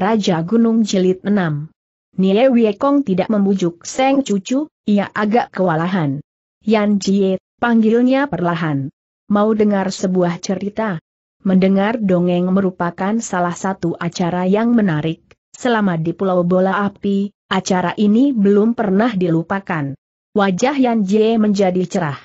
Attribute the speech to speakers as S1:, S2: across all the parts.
S1: Raja Gunung Jelit 6. Nie Wiekong tidak membujuk Seng Cucu, ia agak kewalahan. Yan Jie, panggilnya perlahan. Mau dengar sebuah cerita? Mendengar dongeng merupakan salah satu acara yang menarik. Selama di Pulau Bola Api, acara ini belum pernah dilupakan. Wajah Yan Jie menjadi cerah.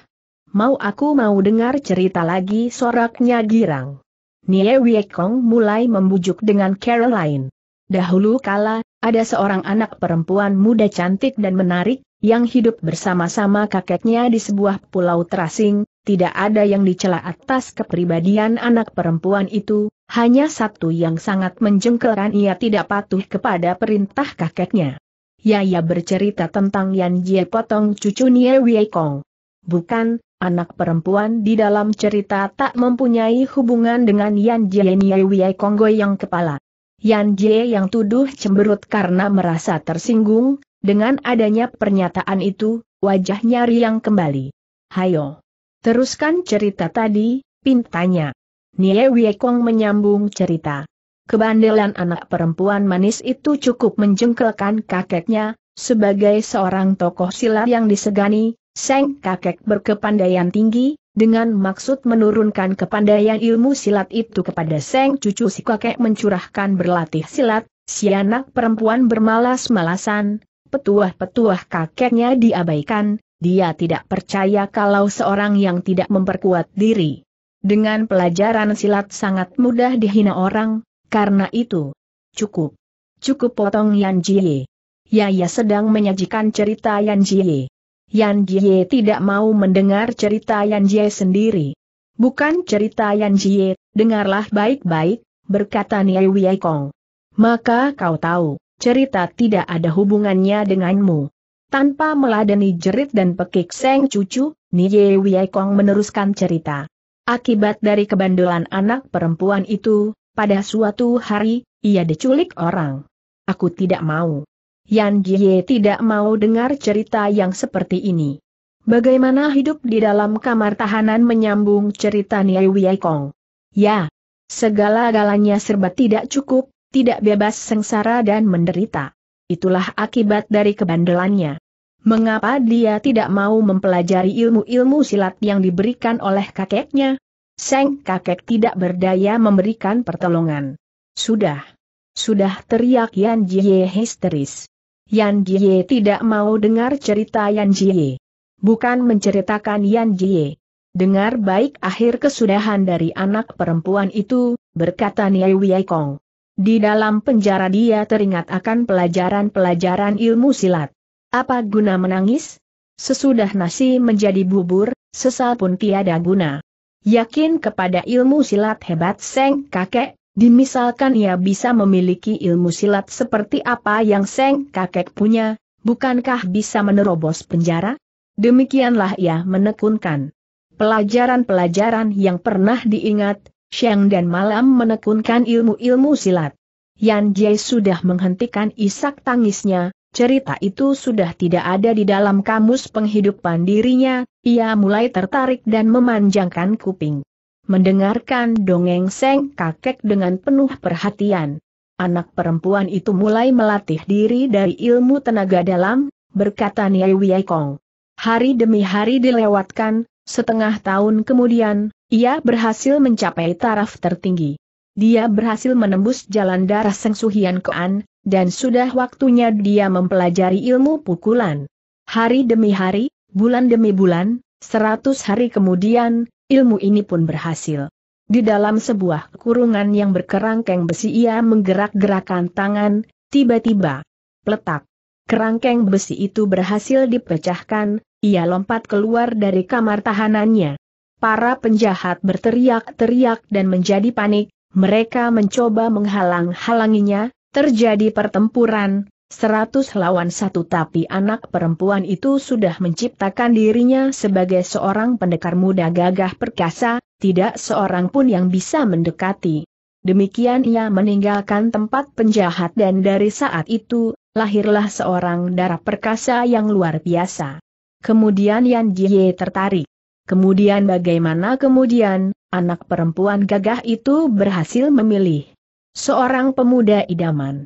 S1: Mau aku mau dengar cerita lagi soraknya girang. Nie Wiekong mulai membujuk dengan Caroline. Dahulu kala, ada seorang anak perempuan muda cantik dan menarik, yang hidup bersama-sama kakeknya di sebuah pulau terasing, tidak ada yang dicela atas kepribadian anak perempuan itu, hanya satu yang sangat menjengkelkan ia tidak patuh kepada perintah kakeknya. Yaya bercerita tentang Yan Jie Potong cucu Nie Wei Kong. Bukan, anak perempuan di dalam cerita tak mempunyai hubungan dengan Yan Jie Nie Wei Kong goyang kepala. Yan Jie yang tuduh cemberut karena merasa tersinggung, dengan adanya pernyataan itu, wajahnya riang kembali. Hayo. Teruskan cerita tadi, pintanya. Nie Wiekong menyambung cerita. Kebandelan anak perempuan manis itu cukup menjengkelkan kakeknya, sebagai seorang tokoh silat yang disegani, Seng kakek berkepandaian tinggi, dengan maksud menurunkan kepandaian ilmu silat itu kepada Seng cucu si kakek mencurahkan berlatih silat, si anak perempuan bermalas-malasan, petuah-petuah kakeknya diabaikan, dia tidak percaya kalau seorang yang tidak memperkuat diri. Dengan pelajaran silat sangat mudah dihina orang, karena itu. Cukup. Cukup potong Yan Jie. Yaya sedang menyajikan cerita Yan Jie. Yan Jie tidak mau mendengar cerita Yan Jie sendiri. Bukan cerita Yan Jie, dengarlah baik-baik, berkata Niai Wei Kong. Maka kau tahu, cerita tidak ada hubungannya denganmu. Tanpa meladeni jerit dan pekik Seng Cucu, Niai Wei Kong meneruskan cerita. Akibat dari kebandelan anak perempuan itu, pada suatu hari, ia diculik orang. Aku tidak mau. Yan Jie tidak mau dengar cerita yang seperti ini. Bagaimana hidup di dalam kamar tahanan menyambung cerita Niai Kong. Ya, segala-galanya serba tidak cukup, tidak bebas sengsara dan menderita. Itulah akibat dari kebandelannya. Mengapa dia tidak mau mempelajari ilmu-ilmu silat yang diberikan oleh kakeknya? Seng kakek tidak berdaya memberikan pertolongan. Sudah. Sudah teriak Yan Jie histeris. Yan Jie tidak mau dengar cerita Yan Jie. Bukan menceritakan Yan Jie. Dengar baik akhir kesudahan dari anak perempuan itu, berkata Niai Wei Kong. Di dalam penjara dia teringat akan pelajaran-pelajaran ilmu silat. Apa guna menangis? Sesudah nasi menjadi bubur, sesal pun tiada guna. Yakin kepada ilmu silat hebat Seng kakek, Dimisalkan ia bisa memiliki ilmu silat seperti apa yang Seng kakek punya, bukankah bisa menerobos penjara? Demikianlah ia menekunkan. Pelajaran-pelajaran yang pernah diingat, Sheng dan Malam menekunkan ilmu-ilmu silat. Yan Jie sudah menghentikan isak tangisnya, cerita itu sudah tidak ada di dalam kamus penghidupan dirinya, ia mulai tertarik dan memanjangkan kuping mendengarkan dongeng Seng Kakek dengan penuh perhatian. Anak perempuan itu mulai melatih diri dari ilmu tenaga dalam, berkata Niai Kong. Hari demi hari dilewatkan, setengah tahun kemudian, ia berhasil mencapai taraf tertinggi. Dia berhasil menembus jalan darah Seng Suhian Koan, dan sudah waktunya dia mempelajari ilmu pukulan. Hari demi hari, bulan demi bulan, seratus hari kemudian, Ilmu ini pun berhasil. Di dalam sebuah kurungan yang berkerangkeng besi ia menggerak-gerakan tangan, tiba-tiba. Peletak. Kerangkeng besi itu berhasil dipecahkan, ia lompat keluar dari kamar tahanannya. Para penjahat berteriak-teriak dan menjadi panik, mereka mencoba menghalang-halanginya, terjadi pertempuran, Seratus lawan satu tapi anak perempuan itu sudah menciptakan dirinya sebagai seorang pendekar muda gagah perkasa, tidak seorang pun yang bisa mendekati. Demikian ia meninggalkan tempat penjahat dan dari saat itu, lahirlah seorang darah perkasa yang luar biasa. Kemudian Yan Jie tertarik. Kemudian bagaimana kemudian, anak perempuan gagah itu berhasil memilih seorang pemuda idaman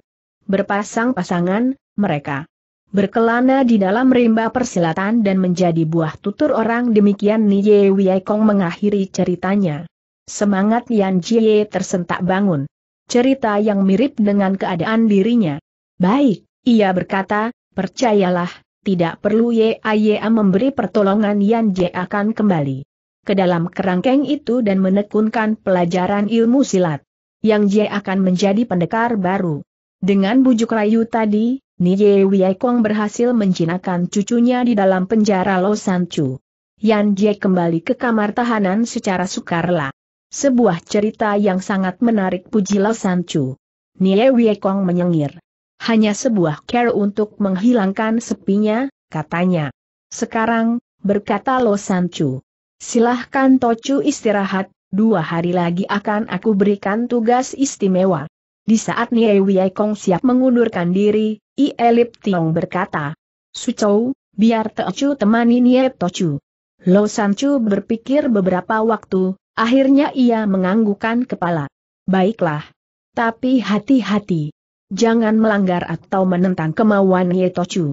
S1: berpasang-pasangan, mereka berkelana di dalam rimba persilatan dan menjadi buah tutur orang demikian Wei Kong mengakhiri ceritanya. Semangat Yan Jie tersentak bangun. Cerita yang mirip dengan keadaan dirinya. Baik, ia berkata, percayalah, tidak perlu Ye A memberi pertolongan Yan Jie akan kembali ke dalam kerangkeng itu dan menekunkan pelajaran ilmu silat. Yang Jie akan menjadi pendekar baru. Dengan bujuk rayu tadi, Wei Kong berhasil menjinakkan cucunya di dalam penjara Lo Chu. Yan Jie kembali ke kamar tahanan secara sukarela. Sebuah cerita yang sangat menarik puji Lo Chu. Nie Kong menyengir. Hanya sebuah care untuk menghilangkan sepinya, katanya. Sekarang, berkata Lo Chu. Silahkan Tocu istirahat, dua hari lagi akan aku berikan tugas istimewa. Di saat Nie Kong siap mengundurkan diri, Ielip Tiong berkata, Su Chou, biar Chu temani Nie Chu. Lo San Chu berpikir beberapa waktu, akhirnya ia menganggukkan kepala. Baiklah. Tapi hati-hati. Jangan melanggar atau menentang kemauan Nie Teo Chu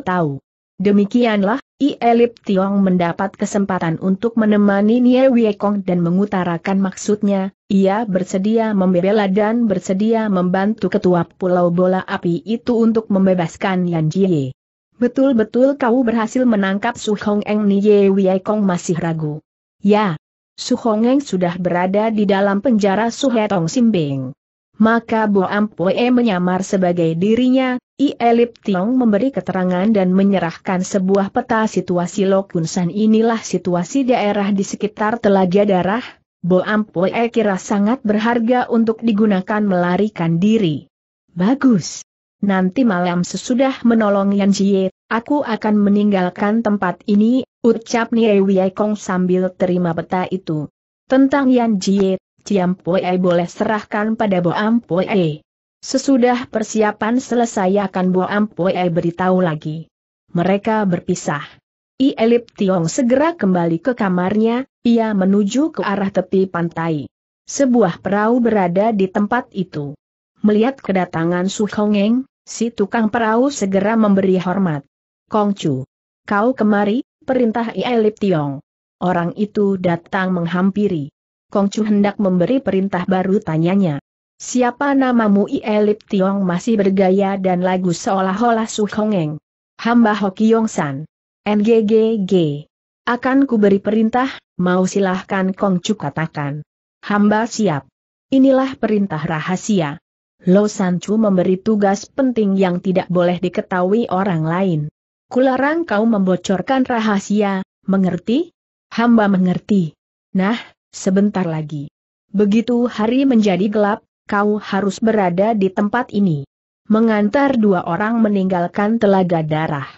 S1: tahu. Demikianlah, I Elip Tiong mendapat kesempatan untuk menemani Nie Wiekong dan mengutarakan maksudnya, ia bersedia membela dan bersedia membantu ketua pulau bola api itu untuk membebaskan Yan Jie. Betul-betul kau berhasil menangkap Su Hong Eng Nie Wiekong masih ragu. Ya, Su Hong Eng sudah berada di dalam penjara Su Hetong Simbing. Maka Boam Poe menyamar sebagai dirinya, I Elip Tiong memberi keterangan dan menyerahkan sebuah peta situasi Lokunsan inilah situasi daerah di sekitar Telaga Darah, Boam Poe kira sangat berharga untuk digunakan melarikan diri. Bagus. Nanti malam sesudah menolong Yan Jie, aku akan meninggalkan tempat ini, ucap Nie Wei Kong sambil terima peta itu. Tentang Yan Jie, Ciam boleh serahkan pada Boam Sesudah persiapan selesai akan Boam beritahu lagi. Mereka berpisah. I Elip Tiong segera kembali ke kamarnya, ia menuju ke arah tepi pantai. Sebuah perahu berada di tempat itu. Melihat kedatangan Su Hongeng, si tukang perahu segera memberi hormat. Kongcu, kau kemari, perintah I Elip Tiong. Orang itu datang menghampiri. Kongcu hendak memberi perintah baru tanyanya. Siapa namamu Ielip Tiong masih bergaya dan lagu seolah-olah Su Hongeng. Hamba Yong San. NGGG. Akan ku beri perintah, mau silahkan Kongcu katakan. Hamba siap. Inilah perintah rahasia. Lo San Chu memberi tugas penting yang tidak boleh diketahui orang lain. Kularang kau membocorkan rahasia, mengerti? Hamba mengerti. Nah, Sebentar lagi. Begitu hari menjadi gelap, kau harus berada di tempat ini. Mengantar dua orang meninggalkan telaga darah.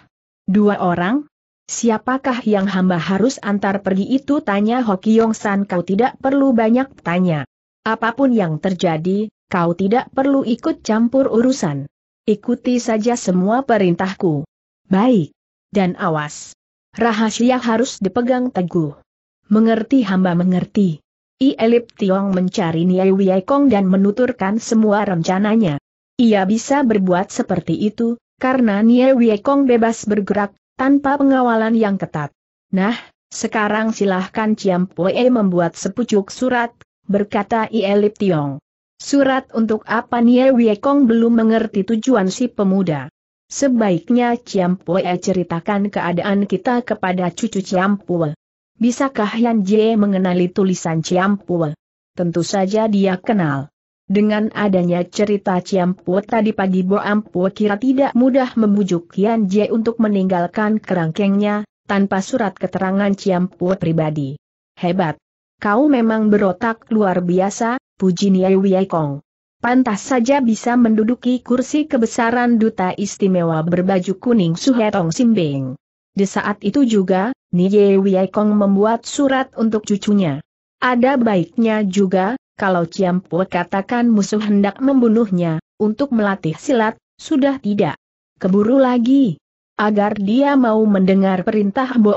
S1: Dua orang? Siapakah yang hamba harus antar pergi itu tanya Hoki San kau tidak perlu banyak tanya. Apapun yang terjadi, kau tidak perlu ikut campur urusan. Ikuti saja semua perintahku. Baik. Dan awas. Rahasia harus dipegang teguh. Mengerti hamba mengerti. I Elip Tiong mencari Niai Wiai Kong dan menuturkan semua rencananya. Ia bisa berbuat seperti itu, karena Niai Wiai Kong bebas bergerak, tanpa pengawalan yang ketat. Nah, sekarang silahkan Ciam Pue membuat sepucuk surat, berkata I Elip Tiong. Surat untuk apa Niai Wiai Kong belum mengerti tujuan si pemuda. Sebaiknya Ciampue ceritakan keadaan kita kepada cucu Ciampue. Bisakah Yan Jie mengenali tulisan Pue? Tentu saja dia kenal. Dengan adanya cerita Pue tadi pagi Bo Pue kira tidak mudah membujuk Yan Jie untuk meninggalkan kerangkengnya, tanpa surat keterangan Pue pribadi. Hebat! Kau memang berotak luar biasa, puji Niai Kong. Pantas saja bisa menduduki kursi kebesaran duta istimewa berbaju kuning Suhetong Simbing. Di saat itu juga, Nye Wiekong membuat surat untuk cucunya. Ada baiknya juga, kalau Ciampu katakan musuh hendak membunuhnya, untuk melatih silat, sudah tidak keburu lagi. Agar dia mau mendengar perintah Bo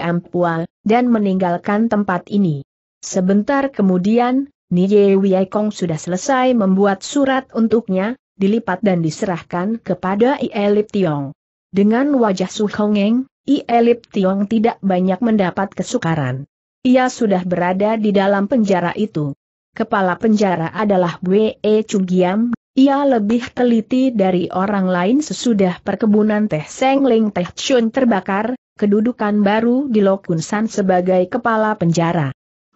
S1: dan meninggalkan tempat ini. Sebentar kemudian, Nye Wiekong sudah selesai membuat surat untuknya, dilipat dan diserahkan kepada Ielip Tiong. Dengan wajah suhongeng, I Elip Tiong tidak banyak mendapat kesukaran. Ia sudah berada di dalam penjara itu. Kepala penjara adalah Wee e Chugiam, ia lebih teliti dari orang lain sesudah perkebunan teh Seng Ling Teh Chun terbakar, kedudukan baru di Lokun San sebagai kepala penjara.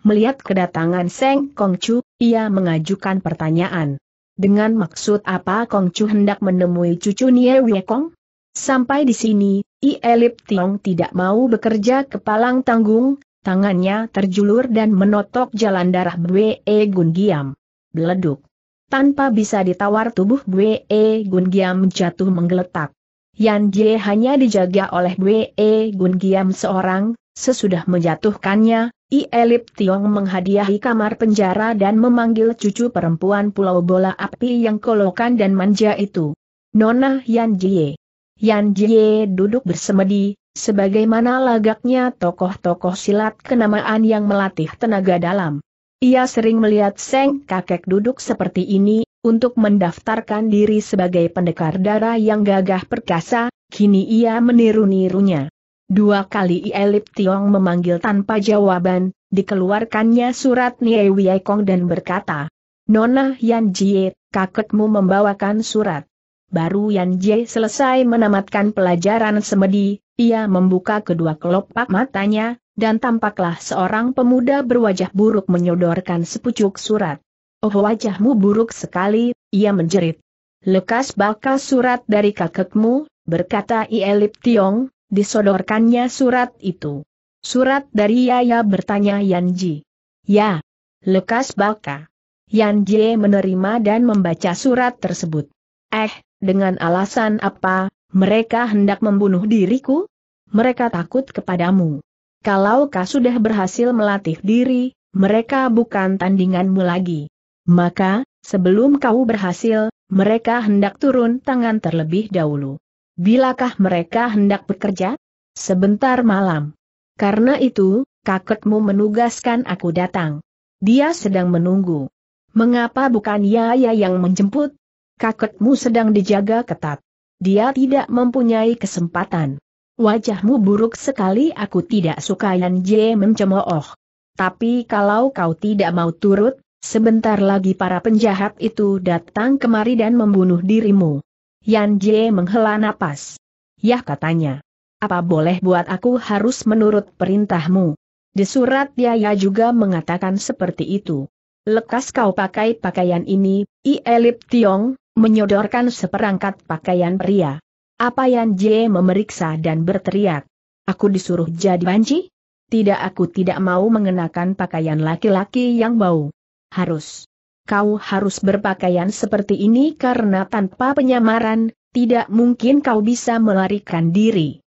S1: Melihat kedatangan Seng Kong Chu, ia mengajukan pertanyaan. Dengan maksud apa Kong Chu hendak menemui cucu Nie Kong? Sampai di sini, Ielip Tiong tidak mau bekerja kepalang tanggung, tangannya terjulur dan menotok jalan darah Bwe e Gun Giam. Beleduk. Tanpa bisa ditawar tubuh Bwe e Gun Giam jatuh menggeletak. Yan Jie hanya dijaga oleh Bwe e Gun Giam seorang, sesudah menjatuhkannya, Ielip Tiong menghadiahi kamar penjara dan memanggil cucu perempuan pulau bola api yang kolokan dan manja itu. Nona Yan Jie. Yan Jie duduk bersemedi, sebagaimana lagaknya tokoh-tokoh silat kenamaan yang melatih tenaga dalam. Ia sering melihat Seng kakek duduk seperti ini, untuk mendaftarkan diri sebagai pendekar darah yang gagah perkasa, kini ia meniru-nirunya. Dua kali Ielip Tiong memanggil tanpa jawaban, dikeluarkannya surat Nie Kong dan berkata, Nona Yan Jie, kakekmu membawakan surat. Baru Yan Jie selesai menamatkan pelajaran semedi, ia membuka kedua kelopak matanya, dan tampaklah seorang pemuda berwajah buruk menyodorkan sepucuk surat. Oh wajahmu buruk sekali, ia menjerit. Lekas bakal surat dari kakekmu, berkata Ielip Tiong, disodorkannya surat itu. Surat dari Yaya bertanya Yan Ji. Ya. Lekas bakal. Yan Jie menerima dan membaca surat tersebut. Eh, dengan alasan apa, mereka hendak membunuh diriku? Mereka takut kepadamu. Kalau kau sudah berhasil melatih diri, mereka bukan tandinganmu lagi. Maka, sebelum kau berhasil, mereka hendak turun tangan terlebih dahulu. Bilakah mereka hendak bekerja? Sebentar malam. Karena itu, kakekmu menugaskan aku datang. Dia sedang menunggu. Mengapa bukan Yaya yang menjemput? kakekmu sedang dijaga ketat. Dia tidak mempunyai kesempatan. Wajahmu buruk sekali aku tidak suka Yan Jie mencemooh. Tapi kalau kau tidak mau turut, sebentar lagi para penjahat itu datang kemari dan membunuh dirimu. Yan Jie menghela napas. Yah katanya. Apa boleh buat aku harus menurut perintahmu? Di surat Yaya juga mengatakan seperti itu. Lekas kau pakai pakaian ini, I Elip Tiong, menyodorkan seperangkat pakaian pria. Apa Yan Jie memeriksa dan berteriak. Aku disuruh jadi banci? Tidak aku tidak mau mengenakan pakaian laki-laki yang bau. Harus. Kau harus berpakaian seperti ini karena tanpa penyamaran, tidak mungkin kau bisa melarikan diri.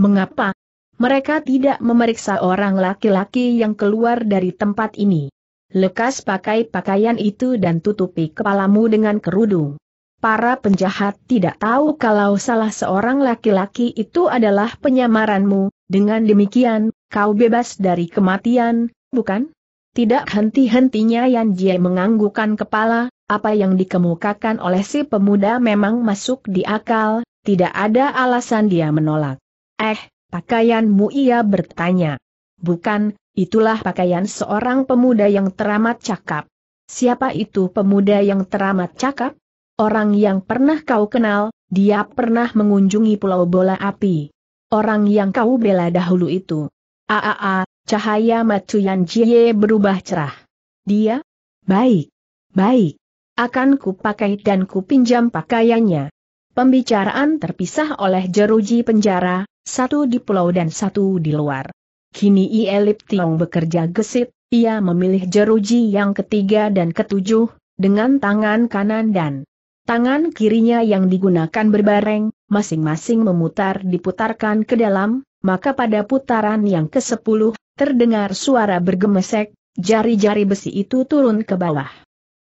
S1: Mengapa? Mereka tidak memeriksa orang laki-laki yang keluar dari tempat ini. Lekas pakai pakaian itu dan tutupi kepalamu dengan kerudung. Para penjahat tidak tahu kalau salah seorang laki-laki itu adalah penyamaranmu, dengan demikian, kau bebas dari kematian, bukan? Tidak henti-hentinya Yan Jie menganggukan kepala, apa yang dikemukakan oleh si pemuda memang masuk di akal, tidak ada alasan dia menolak. Eh, pakaianmu ia bertanya. Bukan, itulah pakaian seorang pemuda yang teramat cakap. Siapa itu pemuda yang teramat cakap? Orang yang pernah kau kenal, dia pernah mengunjungi pulau bola api. Orang yang kau bela dahulu itu. Aaa, cahaya Yan Jie berubah cerah. Dia? Baik. Baik. Akan kupakai dan kupinjam pakaiannya. Pembicaraan terpisah oleh jeruji penjara, satu di pulau dan satu di luar. Kini Ielip Tiong bekerja gesit, ia memilih jeruji yang ketiga dan ketujuh, dengan tangan kanan dan Tangan kirinya yang digunakan berbareng, masing-masing memutar diputarkan ke dalam, maka pada putaran yang ke-10, terdengar suara bergemesek, jari-jari besi itu turun ke bawah.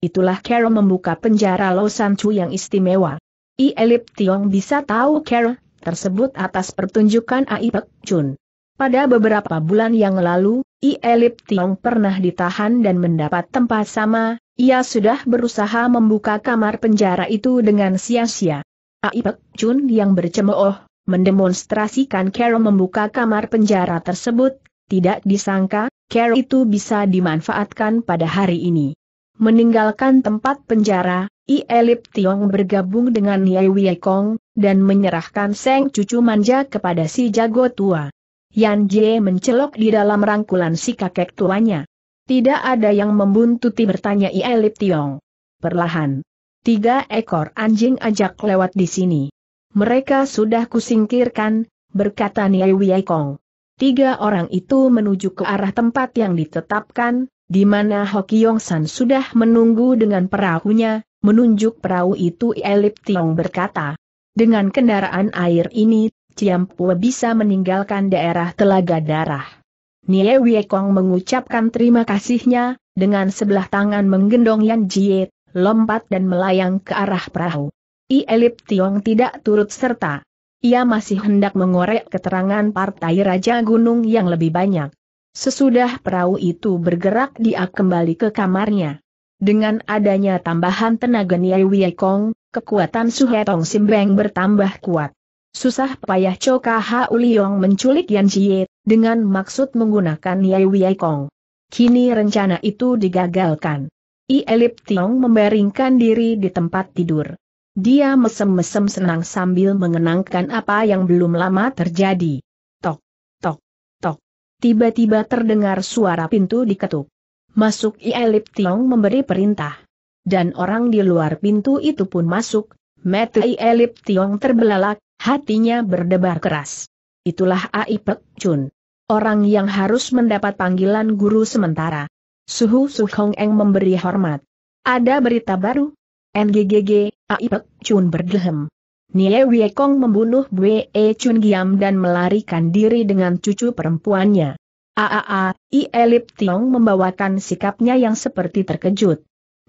S1: Itulah Carol membuka penjara Losan Chu yang istimewa. I Elip Tiong bisa tahu Carol tersebut atas pertunjukan Ai Pek Chun. Pada beberapa bulan yang lalu, I Elip Tiong pernah ditahan dan mendapat tempat sama, ia sudah berusaha membuka kamar penjara itu dengan sia-sia. Aipek ah, Chun yang bercemooh, mendemonstrasikan Carol membuka kamar penjara tersebut, tidak disangka, Carol itu bisa dimanfaatkan pada hari ini. Meninggalkan tempat penjara, I Elip Tiong bergabung dengan Yai Wei Kong, dan menyerahkan Seng Cucu Manja kepada si jago tua. Yan Jie mencelok di dalam rangkulan si kakek tuanya. Tidak ada yang membuntuti bertanya Ielip Tiong. Perlahan. Tiga ekor anjing ajak lewat di sini. Mereka sudah kusingkirkan, berkata Niai Kong. Tiga orang itu menuju ke arah tempat yang ditetapkan, di mana Yong San sudah menunggu dengan perahunya, menunjuk perahu itu Ielip Tiong berkata. Dengan kendaraan air ini, Ciampua bisa meninggalkan daerah telaga darah. Nie Kong mengucapkan terima kasihnya, dengan sebelah tangan menggendong Yan Jie, lompat dan melayang ke arah perahu. I Elip Tiong tidak turut serta. Ia masih hendak mengorek keterangan partai Raja Gunung yang lebih banyak. Sesudah perahu itu bergerak dia kembali ke kamarnya. Dengan adanya tambahan tenaga Nie Wie Kong, kekuatan Suhetong Simbeng bertambah kuat. Susah payah Coka Hau Uliong menculik Yan Jie, dengan maksud menggunakan Yai Wei Kong. Kini rencana itu digagalkan. I Elip Tiong membaringkan diri di tempat tidur. Dia mesem-mesem senang sambil mengenangkan apa yang belum lama terjadi. Tok, tok, tok. Tiba-tiba terdengar suara pintu diketuk. Masuk I Elip Tiong memberi perintah. Dan orang di luar pintu itu pun masuk, Mata I Elip Tiong terbelalak, Hatinya berdebar keras. Itulah Ai Chun. Orang yang harus mendapat panggilan guru sementara. Suhu Suh Hong Eng memberi hormat. Ada berita baru? NGGG, Ai Pek Chun berdehem. Nie Kong membunuh Bwe e Chun Giam dan melarikan diri dengan cucu perempuannya. Aaa, I Elip Tiong membawakan sikapnya yang seperti terkejut.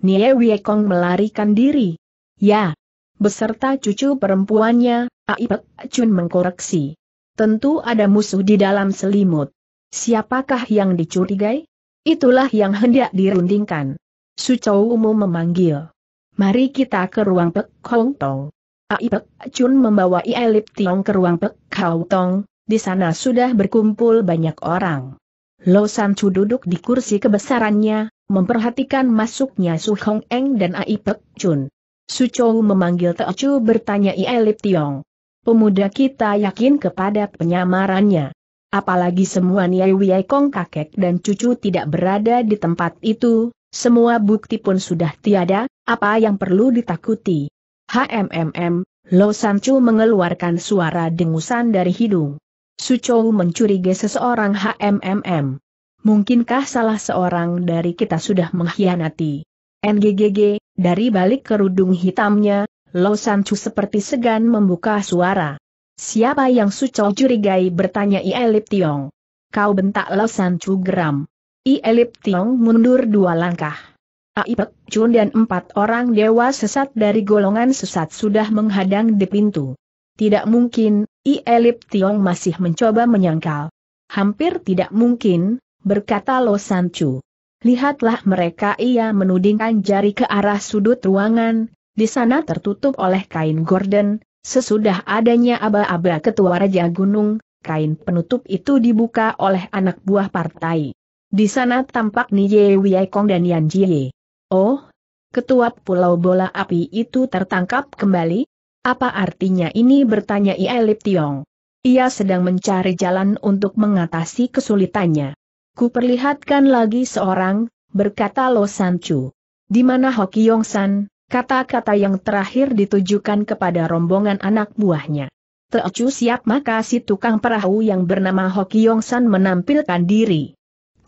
S1: Nie Kong melarikan diri. Ya, beserta cucu perempuannya, Aipek Chun mengkoreksi. Tentu ada musuh di dalam selimut. Siapakah yang dicurigai? Itulah yang hendak dirundingkan. Sucou umum memanggil. Mari kita ke ruang Pek Kong Tong. Aipek Chun membawa Ielip Tiong ke ruang Pek Kau Tong, di sana sudah berkumpul banyak orang. Lo San Chu duduk di kursi kebesarannya, memperhatikan masuknya Su Hong Eng dan Aipek Chun. Chou memanggil Teo Chu bertanya Ielip Tiong. Pemuda kita yakin kepada penyamarannya. Apalagi semua Niai Kong kakek dan cucu tidak berada di tempat itu, semua bukti pun sudah tiada, apa yang perlu ditakuti? HMMM, Lo Chu mengeluarkan suara dengusan dari hidung. Chou mencurigai seseorang HMMM. Mungkinkah salah seorang dari kita sudah mengkhianati? NGGG, dari balik kerudung hitamnya, Lo Sancu seperti segan membuka suara. Siapa yang Suco curigai bertanya Ielip Tiong. Kau bentak Lo Sancu geram. Ielip Tiong mundur dua langkah. Aipek Chun dan empat orang dewa sesat dari golongan sesat sudah menghadang di pintu. Tidak mungkin, Ielip Tiong masih mencoba menyangkal. Hampir tidak mungkin, berkata Lo Sancu. Lihatlah mereka ia menudingkan jari ke arah sudut ruangan, di sana tertutup oleh kain gorden, sesudah adanya aba-aba ketua Raja Gunung, kain penutup itu dibuka oleh anak buah partai. Di sana tampak Niye Kong dan Yan Jie. Oh, ketua pulau bola api itu tertangkap kembali? Apa artinya ini bertanya Ia Lip Tiong. Ia sedang mencari jalan untuk mengatasi kesulitannya. Kuperlihatkan lagi seorang, berkata Lo Sanchu. Di mana Hoki Yong San, kata-kata yang terakhir ditujukan kepada rombongan anak buahnya. Teocu siap maka si tukang perahu yang bernama Hoki Yong San menampilkan diri.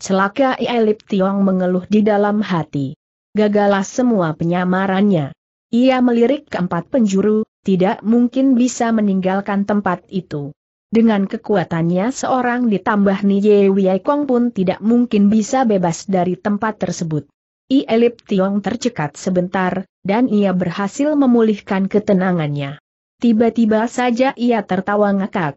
S1: Celaka Ielip Tiong mengeluh di dalam hati. Gagalah semua penyamarannya. Ia melirik keempat penjuru, tidak mungkin bisa meninggalkan tempat itu. Dengan kekuatannya seorang ditambah Nye Wei Kong pun tidak mungkin bisa bebas dari tempat tersebut. I Elip Tiong tercekat sebentar, dan ia berhasil memulihkan ketenangannya. Tiba-tiba saja ia tertawa ngakak.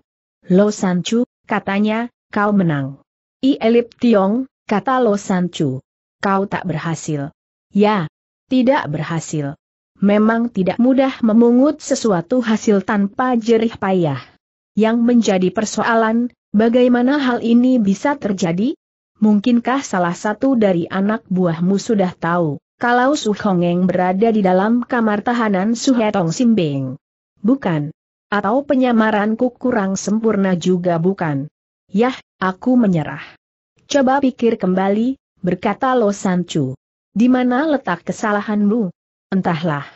S1: Lo San Chu, katanya, kau menang. I Elip Tiong, kata Lo San Chu, Kau tak berhasil. Ya, tidak berhasil. Memang tidak mudah memungut sesuatu hasil tanpa jerih payah. Yang menjadi persoalan, bagaimana hal ini bisa terjadi? Mungkinkah salah satu dari anak buahmu sudah tahu, kalau Su Hongeng berada di dalam kamar tahanan Su Hetong Simbing? Bukan. Atau penyamaranku kurang sempurna juga bukan. Yah, aku menyerah. Coba pikir kembali, berkata Lo Sanchu. Di mana letak kesalahanmu? Entahlah.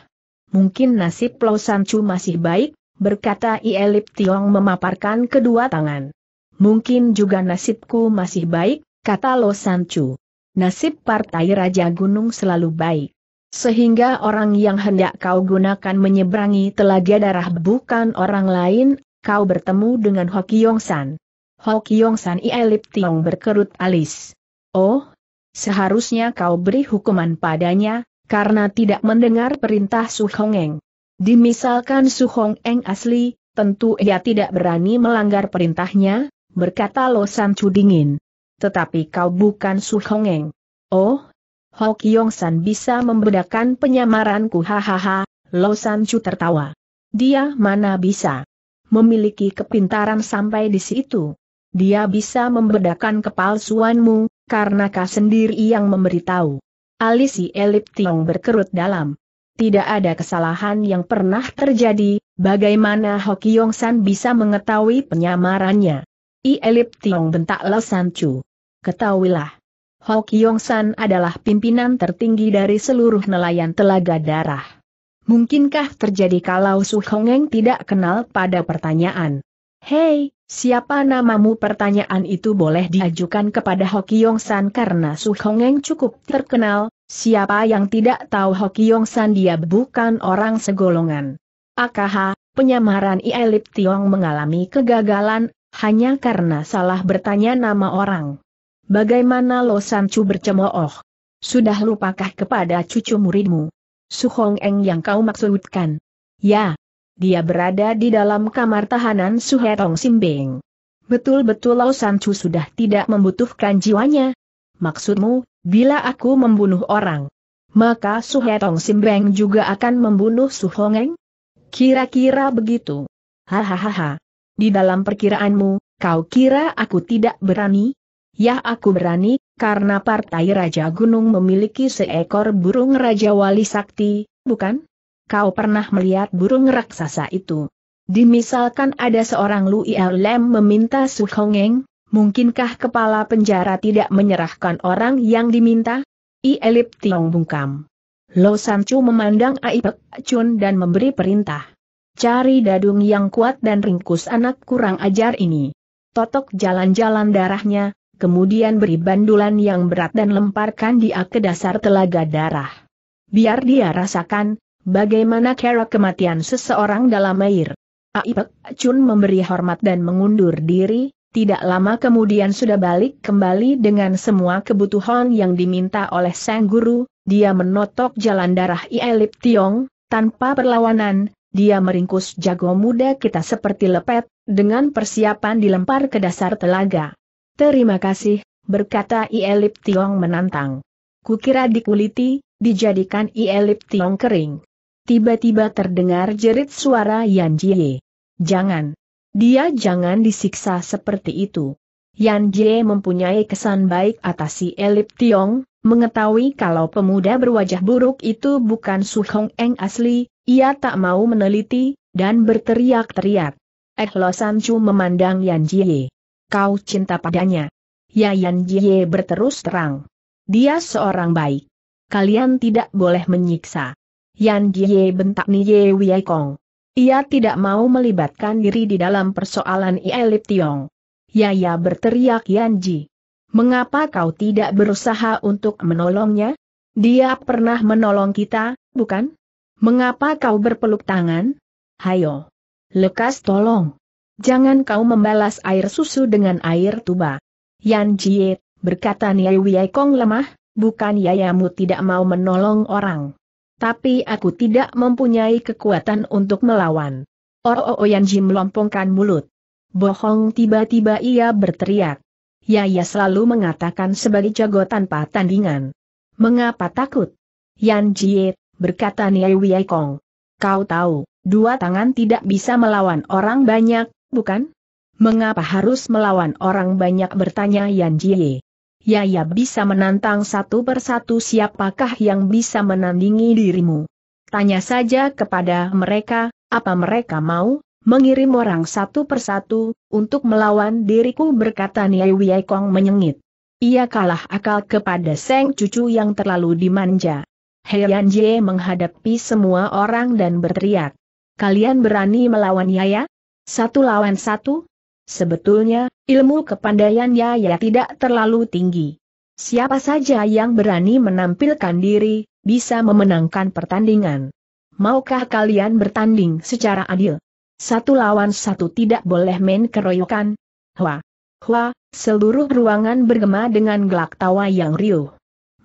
S1: Mungkin nasib Lo Sancu masih baik, berkata Ielip Tiong memaparkan kedua tangan. Mungkin juga nasibku masih baik, kata Lo Sanchu. Nasib partai Raja Gunung selalu baik. Sehingga orang yang hendak kau gunakan menyeberangi telaga darah bukan orang lain, kau bertemu dengan Hoki Yongsan. Hoki Yongsan Ielip Tiong berkerut alis. Oh, seharusnya kau beri hukuman padanya, karena tidak mendengar perintah Su Hongeng. Dimisalkan Su Hong Eng asli, tentu ia tidak berani melanggar perintahnya, berkata Lo San Chu dingin. Tetapi kau bukan Su Hong Eng. Oh, Ho Kyong San bisa membedakan penyamaranku hahaha, Lo San Chu tertawa. Dia mana bisa memiliki kepintaran sampai di situ. Dia bisa membedakan kepalsuanmu, karena kau sendiri yang memberitahu. Alisi Elip Tiong berkerut dalam tidak ada kesalahan yang pernah terjadi, bagaimana Hoki San bisa mengetahui penyamarannya? I Elip Tiong bentak Le San Chu. Ketahuilah. Hoki San adalah pimpinan tertinggi dari seluruh nelayan telaga darah. Mungkinkah terjadi kalau Su Hongeng tidak kenal pada pertanyaan? Hei, siapa namamu? Pertanyaan itu boleh diajukan kepada Hoki San karena Su Hongeng cukup terkenal, Siapa yang tidak tahu Hokiong San dia bukan orang segolongan. AKH, penyamaran Ielip Tiong mengalami kegagalan, hanya karena salah bertanya nama orang. Bagaimana Lo Chu bercemooh? Sudah lupakah kepada cucu muridmu? Su Hong Eng yang kau maksudkan? Ya. Dia berada di dalam kamar tahanan Su Suhetong Simbing. Betul-betul Lo Chu sudah tidak membutuhkan jiwanya. Maksudmu, Bila aku membunuh orang, maka Suhetong Simbeng juga akan membunuh Su Hongeng. Kira-kira begitu. Hahaha. Di dalam perkiraanmu, kau kira aku tidak berani? Ya aku berani, karena Partai Raja Gunung memiliki seekor burung Raja Wali Sakti, bukan? Kau pernah melihat burung raksasa itu? Dimisalkan ada seorang Lu Lem meminta Hongeng. Mungkinkah kepala penjara tidak menyerahkan orang yang diminta? I Elip Tiong bungkam. Lo Sancu memandang Aipek Chun dan memberi perintah. Cari dadung yang kuat dan ringkus anak kurang ajar ini. Totok jalan-jalan darahnya, kemudian beri bandulan yang berat dan lemparkan dia ke dasar telaga darah. Biar dia rasakan, bagaimana cara kematian seseorang dalam air. Aipek Chun memberi hormat dan mengundur diri, tidak lama kemudian sudah balik kembali dengan semua kebutuhan yang diminta oleh sang guru, dia menotok jalan darah Ielip Tiong, tanpa perlawanan, dia meringkus jago muda kita seperti lepet, dengan persiapan dilempar ke dasar telaga. Terima kasih, berkata Ielip Tiong menantang. Kukira dikuliti, dijadikan Ielip Tiong kering. Tiba-tiba terdengar jerit suara Yan Jie. Jangan, dia jangan disiksa seperti itu. Yan Jie mempunyai kesan baik atas si Elip Tiong, mengetahui kalau pemuda berwajah buruk itu bukan Su Hong Eng asli, ia tak mau meneliti, dan berteriak-teriak. Eh Lo San Chu memandang Yan Jie. Kau cinta padanya. Ya Yan Jie berterus terang. Dia seorang baik. Kalian tidak boleh menyiksa. Yan Jie bentak Nie Wei Kong. Ia tidak mau melibatkan diri di dalam persoalan Ielip Tiong. Yaya berteriak Yanji. Mengapa kau tidak berusaha untuk menolongnya? Dia pernah menolong kita, bukan? Mengapa kau berpeluk tangan? Hayo. Lekas tolong. Jangan kau membalas air susu dengan air tuba. Yan Jie, berkata Niai Wiai Kong lemah, bukan yayamu tidak mau menolong orang. Tapi aku tidak mempunyai kekuatan untuk melawan. Oh, oh, oh Jim melompongkan mulut. Bohong tiba-tiba ia berteriak. ya selalu mengatakan sebagai jago tanpa tandingan. Mengapa takut? Yan Jie, berkata Niai Wei Kong. Kau tahu, dua tangan tidak bisa melawan orang banyak, bukan? Mengapa harus melawan orang banyak bertanya Yan Jie? Ya, ya bisa menantang satu persatu siapakah yang bisa menandingi dirimu. Tanya saja kepada mereka, apa mereka mau, mengirim orang satu persatu, untuk melawan diriku berkata Niai Kong menyengit. Ia kalah akal kepada Seng Cucu yang terlalu dimanja. Heian Jie menghadapi semua orang dan berteriak. Kalian berani melawan Yaya? Satu lawan satu, Sebetulnya, ilmu kepandaiannya ya tidak terlalu tinggi. Siapa saja yang berani menampilkan diri, bisa memenangkan pertandingan. Maukah kalian bertanding secara adil? Satu lawan satu tidak boleh main keroyokan. Hua! Hua! Seluruh ruangan bergema dengan gelak tawa yang riuh.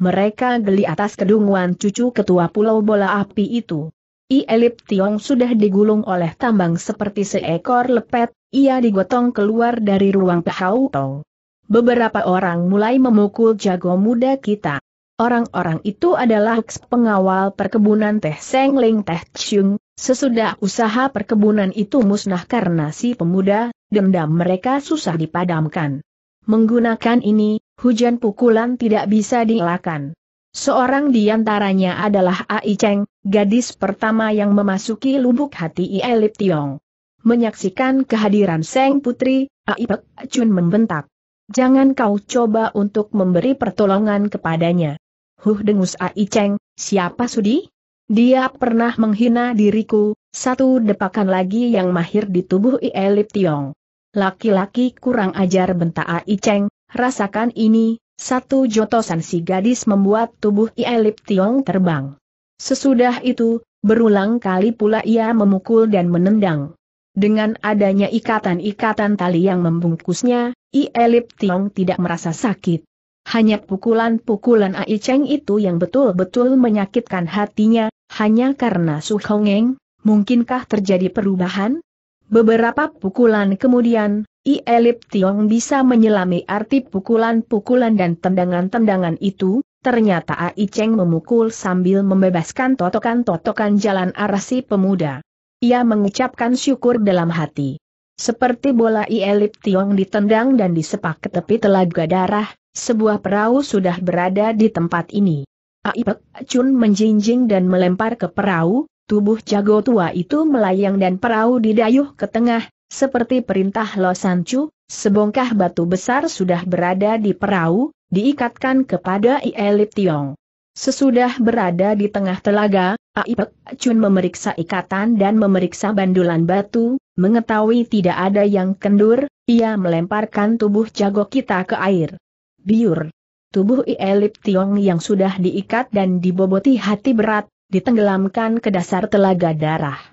S1: Mereka geli atas kedunguan cucu ketua pulau bola api itu. I Elip Tiong sudah digulung oleh tambang seperti seekor lepet, ia digotong keluar dari ruang Tau. Beberapa orang mulai memukul jago muda kita. Orang-orang itu adalah pengawal perkebunan Teh Seng Ling Teh Chung, sesudah usaha perkebunan itu musnah karena si pemuda, dendam mereka susah dipadamkan. Menggunakan ini, hujan pukulan tidak bisa dielakkan. Seorang di antaranya adalah Ai Cheng, gadis pertama yang memasuki lubuk hati Ielip Tiong. Menyaksikan kehadiran Seng Putri, Aipek Chun membentak. Jangan kau coba untuk memberi pertolongan kepadanya. Huh dengus Ai Cheng, siapa sudi? Dia pernah menghina diriku, satu depakan lagi yang mahir di tubuh Ielip Tiong. Laki-laki kurang ajar bentak Ai Cheng, rasakan ini, satu jotosan si gadis membuat tubuh Ielip Tiong terbang. Sesudah itu, berulang kali pula ia memukul dan menendang. Dengan adanya ikatan-ikatan tali yang membungkusnya, I Elip Tiong tidak merasa sakit. Hanya pukulan-pukulan Ai Cheng itu yang betul-betul menyakitkan hatinya, hanya karena Su Hongeng, mungkinkah terjadi perubahan? Beberapa pukulan kemudian, I Elip Tiong bisa menyelami arti pukulan-pukulan dan tendangan-tendangan itu, ternyata Ai Cheng memukul sambil membebaskan totokan-totokan jalan arah si pemuda. Ia mengucapkan syukur dalam hati. Seperti bola Ielip Tiong ditendang dan disepak ke tepi telaga darah, sebuah perahu sudah berada di tempat ini. Aipek Chun menjinjing dan melempar ke perahu, tubuh jago tua itu melayang dan perahu didayuh ke tengah, seperti perintah Lo sebongkah batu besar sudah berada di perahu, diikatkan kepada Ielip Tiong. Sesudah berada di tengah telaga, Aipek Chun memeriksa ikatan dan memeriksa bandulan batu, mengetahui tidak ada yang kendur, ia melemparkan tubuh jago kita ke air. Biur. Tubuh Ielip Tiong yang sudah diikat dan diboboti hati berat, ditenggelamkan ke dasar telaga darah.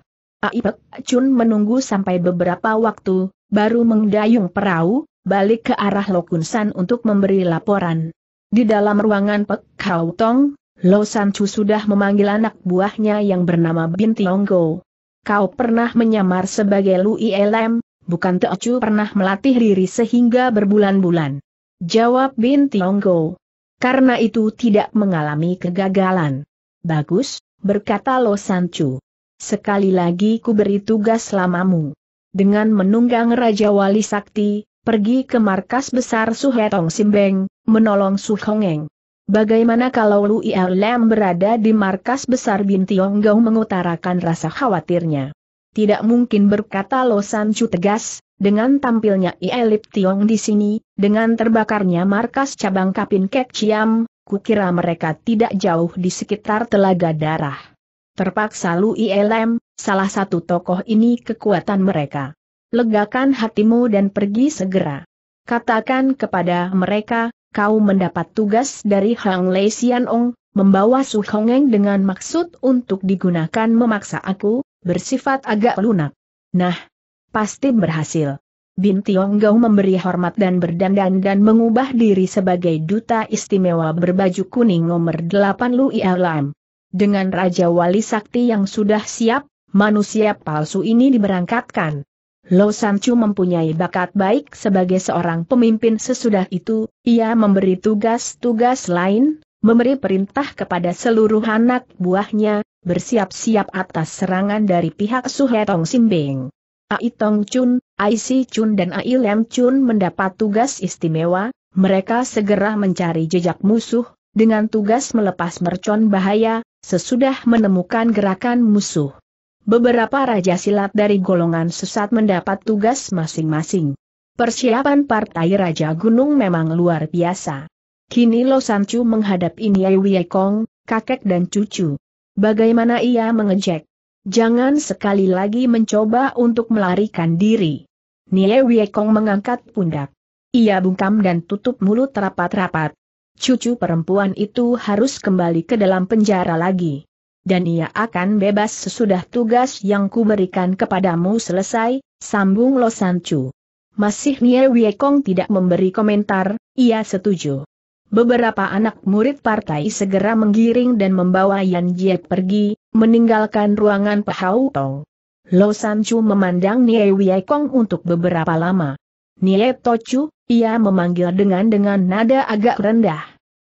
S1: Aipek Chun menunggu sampai beberapa waktu, baru mengdayung perahu, balik ke arah Lokunsan untuk memberi laporan. Di dalam ruangan Pek Kau Tong, Lo Chu sudah memanggil anak buahnya yang bernama Bin Go. Kau pernah menyamar sebagai Lu ILM, bukan Chu pernah melatih diri sehingga berbulan-bulan. Jawab Bin Go. Karena itu tidak mengalami kegagalan. Bagus, berkata Lo Chu. Sekali lagi ku beri tugas lamamu. Dengan menunggang Raja Wali Sakti, pergi ke markas besar Suhetong Simbeng, menolong Suhongeng. Bagaimana kalau Lu Lam berada di markas besar Bin Gau mengutarakan rasa khawatirnya? Tidak mungkin berkata Lo Chu tegas, dengan tampilnya Ielip Tiong di sini, dengan terbakarnya markas cabang Kapin Kek Ciam, kukira mereka tidak jauh di sekitar telaga darah. Terpaksa Lu Lam, salah satu tokoh ini kekuatan mereka legakan hatimu dan pergi segera. Katakan kepada mereka, kau mendapat tugas dari Hang Lei Xianong, membawa Su Hongeng dengan maksud untuk digunakan memaksa aku, bersifat agak lunak. Nah, pasti berhasil. Bin Tiong Gau memberi hormat dan berdandan dan mengubah diri sebagai duta istimewa berbaju kuning nomor 8 Lu Alam. Dengan Raja Wali Sakti yang sudah siap, manusia palsu ini diberangkatkan. Lo Sanchu mempunyai bakat baik sebagai seorang pemimpin sesudah itu, ia memberi tugas-tugas lain, memberi perintah kepada seluruh anak buahnya, bersiap-siap atas serangan dari pihak Suhetong Simbing. Ai Tong Chun, Ai Si Chun dan Ai Lem Chun mendapat tugas istimewa, mereka segera mencari jejak musuh, dengan tugas melepas mercon bahaya, sesudah menemukan gerakan musuh. Beberapa raja silat dari golongan sesat mendapat tugas masing-masing. Persiapan partai Raja Gunung memang luar biasa. Kini Lo Sancu menghadap Wei Kong, kakek dan cucu. Bagaimana ia mengejek? Jangan sekali lagi mencoba untuk melarikan diri. Nie Wiekong mengangkat pundak. Ia bungkam dan tutup mulut rapat-rapat. Cucu perempuan itu harus kembali ke dalam penjara lagi dan ia akan bebas sesudah tugas yang kuberikan kepadamu selesai, sambung Lo Sancu. Masih Nie Wiekong tidak memberi komentar, ia setuju. Beberapa anak murid partai segera menggiring dan membawa Yan Jie pergi, meninggalkan ruangan Pahau Tong. Lo Sancu memandang Nie Wiekong untuk beberapa lama. Nie Tocu, ia memanggil dengan dengan nada agak rendah.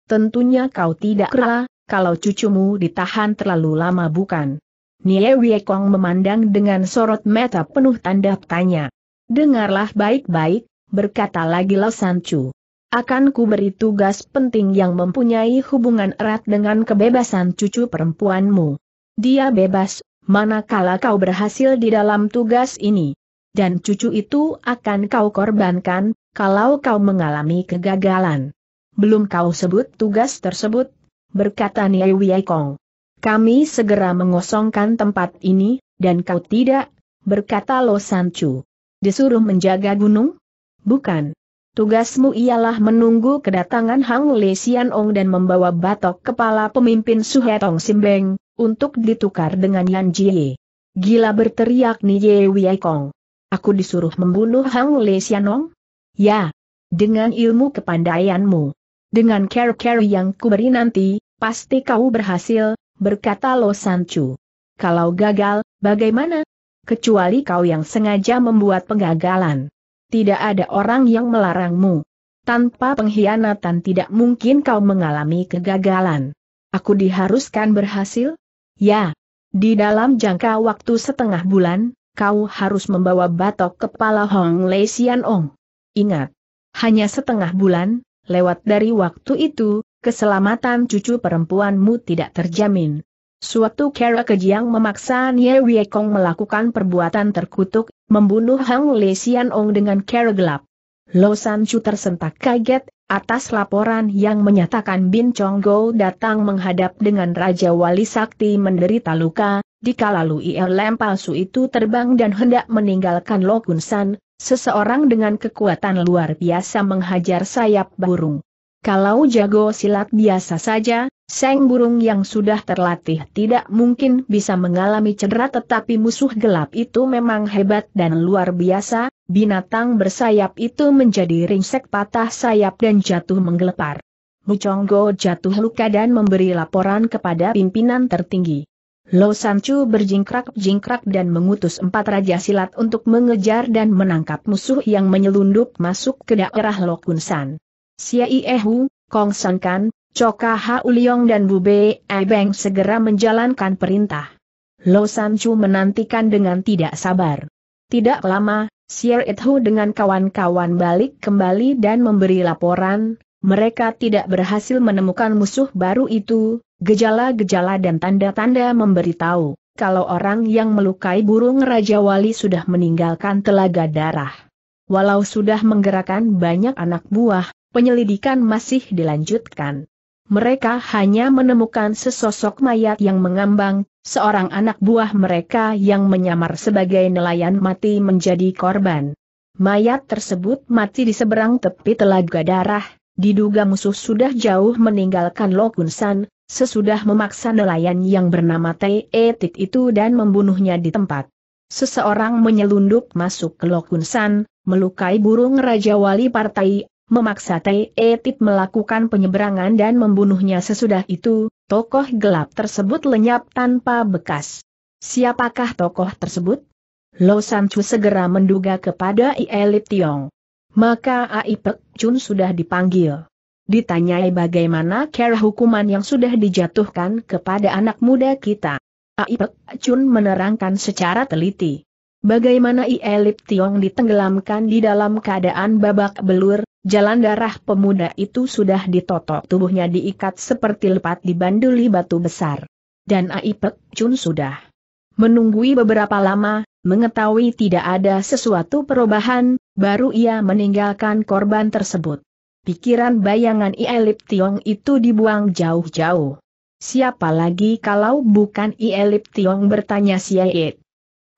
S1: Tentunya kau tidak rela, kalau cucumu ditahan terlalu lama bukan? Nie Wiekong memandang dengan sorot mata penuh tanda tanya. Dengarlah baik-baik, berkata lagi Lo Chu. Akan ku beri tugas penting yang mempunyai hubungan erat dengan kebebasan cucu perempuanmu. Dia bebas, manakala kau berhasil di dalam tugas ini. Dan cucu itu akan kau korbankan, kalau kau mengalami kegagalan. Belum kau sebut tugas tersebut, berkata Niai Kong, Kami segera mengosongkan tempat ini, dan kau tidak, berkata Lo San Chu. Disuruh menjaga gunung? Bukan. Tugasmu ialah menunggu kedatangan Hang Le Sian Ong dan membawa batok kepala pemimpin Suhetong Simbeng, untuk ditukar dengan Yan Jie. Gila berteriak Wei Kong, Aku disuruh membunuh Hang Le Sian Ong? Ya. Dengan ilmu kepandaianmu. Dengan care-care yang kuberi nanti, pasti kau berhasil, berkata Lo Sanchu. Kalau gagal, bagaimana? Kecuali kau yang sengaja membuat penggagalan. Tidak ada orang yang melarangmu. Tanpa pengkhianatan tidak mungkin kau mengalami kegagalan. Aku diharuskan berhasil? Ya. Di dalam jangka waktu setengah bulan, kau harus membawa batok kepala Hong Lei Xian Ong. Ingat. Hanya setengah bulan, lewat dari waktu itu, keselamatan cucu perempuanmu tidak terjamin. Suatu kera kejiang memaksa Nie Wiekong melakukan perbuatan terkutuk, membunuh Hang Le Xian Ong dengan kera gelap. Lo San Chu tersentak kaget, atas laporan yang menyatakan Bin Chong Go datang menghadap dengan Raja Wali Sakti menderita luka, dikala Lu Il palsu itu terbang dan hendak meninggalkan Lo Kun San, Seseorang dengan kekuatan luar biasa menghajar sayap burung. Kalau jago silat biasa saja, seng burung yang sudah terlatih tidak mungkin bisa mengalami cedera tetapi musuh gelap itu memang hebat dan luar biasa, binatang bersayap itu menjadi ringsek patah sayap dan jatuh menggelepar. Muconggo jatuh luka dan memberi laporan kepada pimpinan tertinggi. Lo Sanchu berjingkrak-jingkrak dan mengutus empat raja silat untuk mengejar dan menangkap musuh yang menyelundup masuk ke daerah Lo San. Siai Ehu, Kong San Kan, Ha Uliong dan Bube Ebeng segera menjalankan perintah. Lo Sanchu menantikan dengan tidak sabar. Tidak lama, Sier Ethu dengan kawan-kawan balik kembali dan memberi laporan, mereka tidak berhasil menemukan musuh baru itu, Gejala-gejala dan tanda-tanda memberitahu, kalau orang yang melukai burung Raja Wali sudah meninggalkan telaga darah. Walau sudah menggerakkan banyak anak buah, penyelidikan masih dilanjutkan. Mereka hanya menemukan sesosok mayat yang mengambang, seorang anak buah mereka yang menyamar sebagai nelayan mati menjadi korban. Mayat tersebut mati di seberang tepi telaga darah, diduga musuh sudah jauh meninggalkan Lokunsan, sesudah memaksa nelayan yang bernama Teetit itu dan membunuhnya di tempat. Seseorang menyelundup masuk ke Lokunsan, melukai burung Raja Wali Partai, memaksa Teetit melakukan penyeberangan dan membunuhnya sesudah itu, tokoh gelap tersebut lenyap tanpa bekas. Siapakah tokoh tersebut? Lo Sanchu segera menduga kepada Ielip Tiong. Maka Aipek Chun sudah dipanggil. Ditanyai bagaimana cara hukuman yang sudah dijatuhkan kepada anak muda kita. Aipek Chun menerangkan secara teliti. Bagaimana Ielip Tiong ditenggelamkan di dalam keadaan babak belur, jalan darah pemuda itu sudah ditotok tubuhnya diikat seperti lepat dibanduli batu besar. Dan Aipek Chun sudah menunggui beberapa lama, mengetahui tidak ada sesuatu perubahan, baru ia meninggalkan korban tersebut pikiran bayangan Ielip Tiong itu dibuang jauh-jauh. Siapa lagi kalau bukan Ielip Tiong bertanya si Yeit.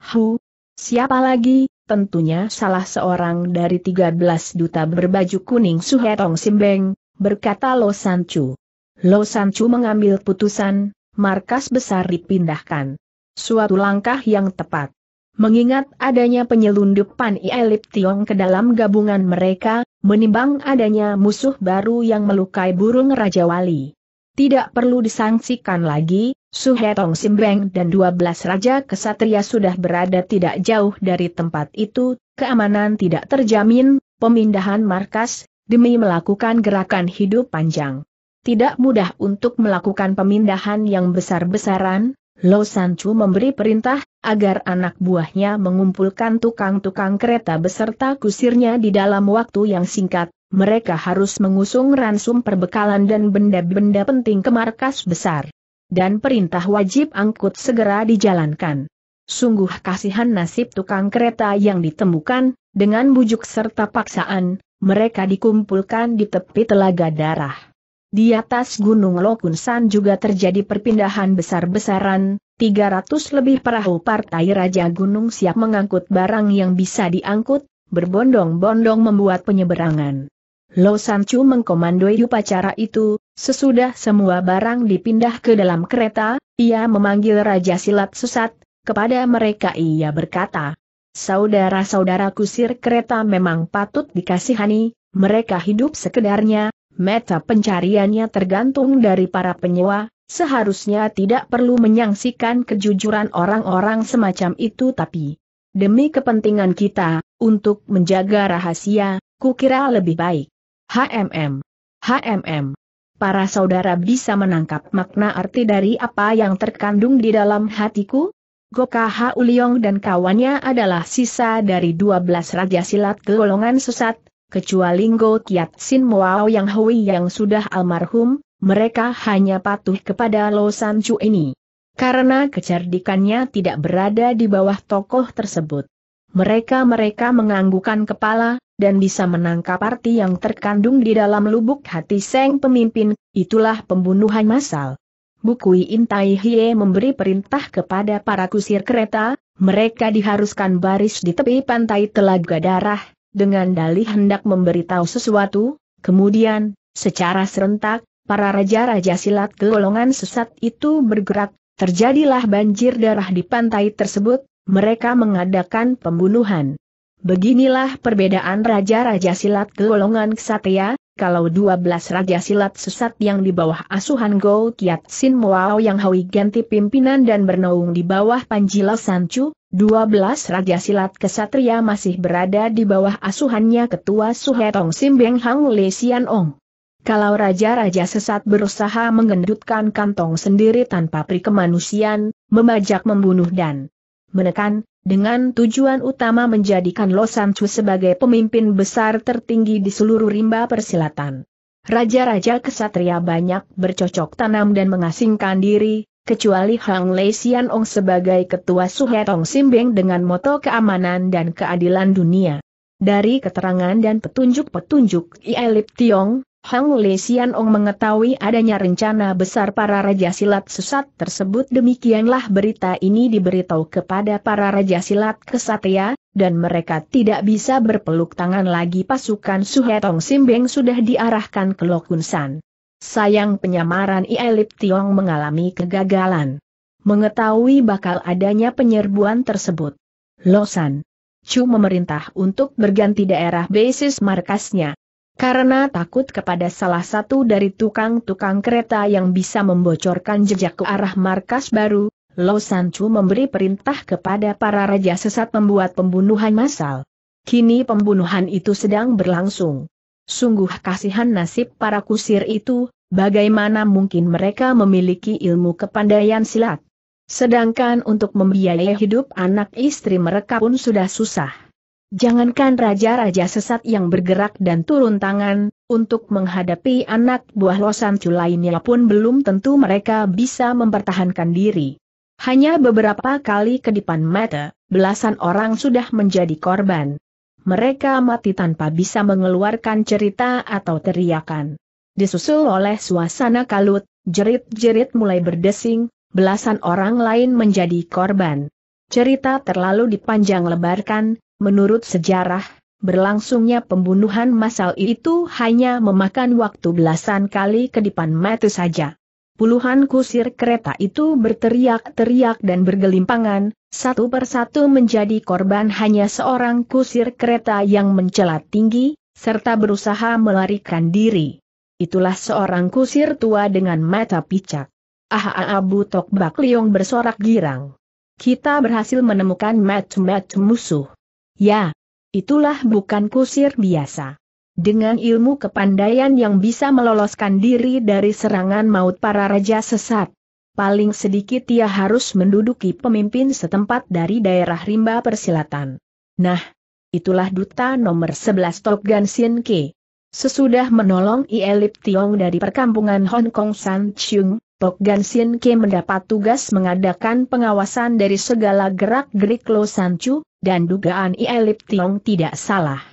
S1: Hu, siapa lagi, tentunya salah seorang dari 13 duta berbaju kuning Suhetong Simbeng, berkata Lo Sanchu. Lo Sanchu mengambil putusan, markas besar dipindahkan. Suatu langkah yang tepat. Mengingat adanya penyelundupan Ielip Tiong ke dalam gabungan mereka, menimbang adanya musuh baru yang melukai burung Raja Wali. Tidak perlu disangsikan lagi, Suhetong Simbeng dan 12 Raja Kesatria sudah berada tidak jauh dari tempat itu, keamanan tidak terjamin, pemindahan markas, demi melakukan gerakan hidup panjang. Tidak mudah untuk melakukan pemindahan yang besar-besaran, Lo Sanchu memberi perintah, agar anak buahnya mengumpulkan tukang-tukang kereta beserta kusirnya di dalam waktu yang singkat, mereka harus mengusung ransum perbekalan dan benda-benda penting ke markas besar. Dan perintah wajib angkut segera dijalankan. Sungguh kasihan nasib tukang kereta yang ditemukan, dengan bujuk serta paksaan, mereka dikumpulkan di tepi telaga darah. Di atas Gunung Lokunsan juga terjadi perpindahan besar-besaran, 300 lebih perahu partai Raja Gunung siap mengangkut barang yang bisa diangkut, berbondong-bondong membuat penyeberangan. Lo Sancu mengkomandoi upacara itu, sesudah semua barang dipindah ke dalam kereta, ia memanggil Raja Silat Susat, kepada mereka ia berkata, saudara saudara kusir kereta memang patut dikasihani, mereka hidup sekedarnya, meta pencariannya tergantung dari para penyewa, Seharusnya tidak perlu menyangsikan kejujuran orang-orang semacam itu tapi, demi kepentingan kita, untuk menjaga rahasia, kukira lebih baik. HMM. HMM. Para saudara bisa menangkap makna arti dari apa yang terkandung di dalam hatiku? Gokaha Uliong dan kawannya adalah sisa dari 12 raja silat golongan sesat, kecuali Ngo Kiat Sin Muao Yang Hui yang sudah almarhum, mereka hanya patuh kepada Lo San Chu ini. Karena kecerdikannya tidak berada di bawah tokoh tersebut. Mereka-mereka menganggukkan kepala, dan bisa menangkap arti yang terkandung di dalam lubuk hati Seng pemimpin, itulah pembunuhan massal. Bukui Intai Hie memberi perintah kepada para kusir kereta, mereka diharuskan baris di tepi pantai Telaga Darah, dengan dalih hendak memberitahu sesuatu, kemudian, secara serentak, para raja-raja silat golongan sesat itu bergerak, terjadilah banjir darah di pantai tersebut, mereka mengadakan pembunuhan. Beginilah perbedaan raja-raja silat golongan kesatria, kalau 12 raja silat sesat yang di bawah asuhan Go Kiat Sin Muao yang Hawi ganti pimpinan dan bernaung di bawah Panjila Sanchu, 12 raja silat kesatria masih berada di bawah asuhannya ketua Suhetong Simbeng Hang Le Sian Ong. Kalau raja-raja sesat berusaha mengendutkan kantong sendiri tanpa prikemanusiaan, memajak membunuh dan menekan, dengan tujuan utama menjadikan Chu sebagai pemimpin besar tertinggi di seluruh rimba persilatan. Raja-raja kesatria banyak bercocok tanam dan mengasingkan diri, kecuali Hang Lei Ong sebagai ketua Suhetong Simbeng dengan moto keamanan dan keadilan dunia. Dari keterangan dan petunjuk-petunjuk Ielip Tiong, Hang Lesian Ong mengetahui adanya rencana besar para raja silat sesat tersebut demikianlah berita ini diberitahu kepada para raja silat kesatria, dan mereka tidak bisa berpeluk tangan lagi pasukan Suhetong Simbeng sudah diarahkan ke Lokunsan. Sayang penyamaran Ielip Tiong mengalami kegagalan. Mengetahui bakal adanya penyerbuan tersebut. Losan. Chu memerintah untuk berganti daerah basis markasnya. Karena takut kepada salah satu dari tukang-tukang kereta yang bisa membocorkan jejak ke arah markas baru, Lo Sanchu memberi perintah kepada para raja sesat membuat pembunuhan massal. Kini pembunuhan itu sedang berlangsung. Sungguh kasihan nasib para kusir itu, bagaimana mungkin mereka memiliki ilmu kepandaian silat. Sedangkan untuk membiayai hidup anak istri mereka pun sudah susah. Jangankan raja-raja sesat yang bergerak dan turun tangan, untuk menghadapi anak buah Losancu lainnya pun belum tentu mereka bisa mempertahankan diri. Hanya beberapa kali kedipan mata, belasan orang sudah menjadi korban. Mereka mati tanpa bisa mengeluarkan cerita atau teriakan. Disusul oleh suasana kalut, jerit-jerit mulai berdesing, belasan orang lain menjadi korban. Cerita terlalu dipanjang lebarkan, Menurut sejarah, berlangsungnya pembunuhan massal itu hanya memakan waktu belasan kali kedipan mata saja. Puluhan kusir kereta itu berteriak-teriak dan bergelimpangan, satu persatu menjadi korban hanya seorang kusir kereta yang mencelat tinggi, serta berusaha melarikan diri. Itulah seorang kusir tua dengan mata picak. Ah Abu ah, ah, Bak Liong bersorak girang. Kita berhasil menemukan mat-mat musuh. Ya, itulah bukan kusir biasa. Dengan ilmu kepandaian yang bisa meloloskan diri dari serangan maut para raja sesat. Paling sedikit ia harus menduduki pemimpin setempat dari daerah rimba persilatan. Nah, itulah duta nomor 11 Tok Gan Ke. Sesudah menolong Ielip Tiong dari perkampungan Hong Kong San Chung, Tok Gan Sien Ke mendapat tugas mengadakan pengawasan dari segala gerak-gerik Lo San Chu, dan dugaan Ielip Tiong tidak salah.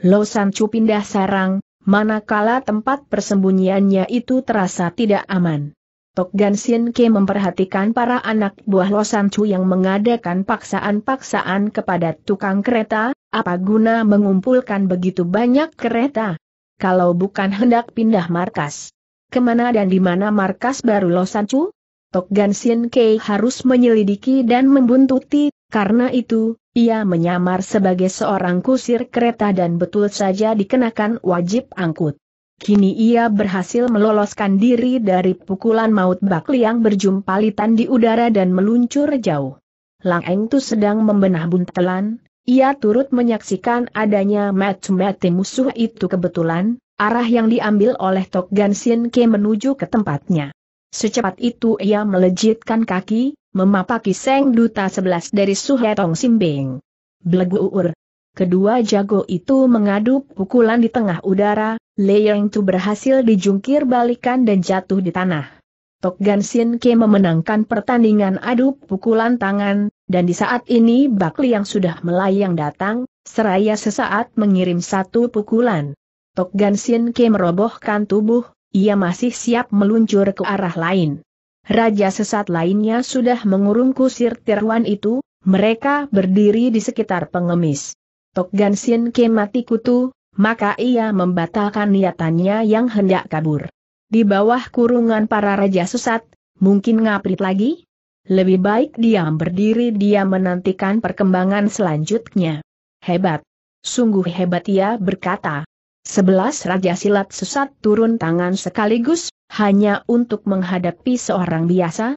S1: Lo Sancu pindah sarang, manakala tempat persembunyiannya itu terasa tidak aman. Tok Gan Sin Ke memperhatikan para anak buah Lo Sancu yang mengadakan paksaan-paksaan kepada tukang kereta, apa guna mengumpulkan begitu banyak kereta? Kalau bukan hendak pindah markas. Kemana dan di mana markas baru Lo Sancu? Tok Gan Sin Ke harus menyelidiki dan membuntuti, karena itu, ia menyamar sebagai seorang kusir kereta dan betul saja dikenakan wajib angkut. Kini ia berhasil meloloskan diri dari pukulan maut bak yang berjumpalitan di udara dan meluncur jauh. Lang Eng Tu sedang membenah buntelan, ia turut menyaksikan adanya match mati musuh itu kebetulan, arah yang diambil oleh Tok Gan Sien Ke menuju ke tempatnya. Secepat itu ia melejitkan kaki, memapaki Seng Duta Sebelas dari Tong Simbing. Bleguur. Kedua jago itu mengaduk pukulan di tengah udara, Yang Tu berhasil dijungkir balikan dan jatuh di tanah. Tok Gan Sin Ke memenangkan pertandingan aduk pukulan tangan, dan di saat ini Bakli yang sudah melayang datang, seraya sesaat mengirim satu pukulan. Tok Gan Sin Ke merobohkan tubuh, ia masih siap meluncur ke arah lain. Raja sesat lainnya sudah mengurung kusir Tirwan itu, mereka berdiri di sekitar pengemis. Tok Gansin tuh, mati kutu, maka ia membatalkan niatannya yang hendak kabur. Di bawah kurungan para raja sesat, mungkin ngaprit lagi? Lebih baik diam berdiri dia menantikan perkembangan selanjutnya. Hebat. Sungguh hebat ia berkata. Sebelas Raja Silat sesat turun tangan sekaligus, hanya untuk menghadapi seorang biasa.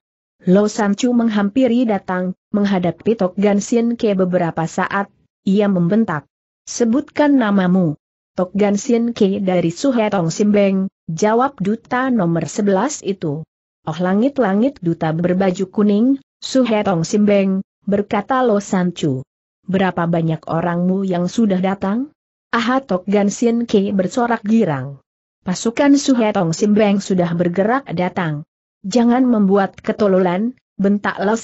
S1: Lo Sanchu menghampiri datang, menghadapi Tok Gansin ke beberapa saat, ia membentak. Sebutkan namamu. Tok Gansin ke dari Suhetong Simbeng, jawab duta nomor 11 itu. Oh langit-langit duta berbaju kuning, Suhetong Simbeng, berkata Lo Sanchu. Berapa banyak orangmu yang sudah datang? Ahatok Gansin Ki bersorak girang. Pasukan Suhetong Simbeng sudah bergerak datang. Jangan membuat ketololan, bentak Lo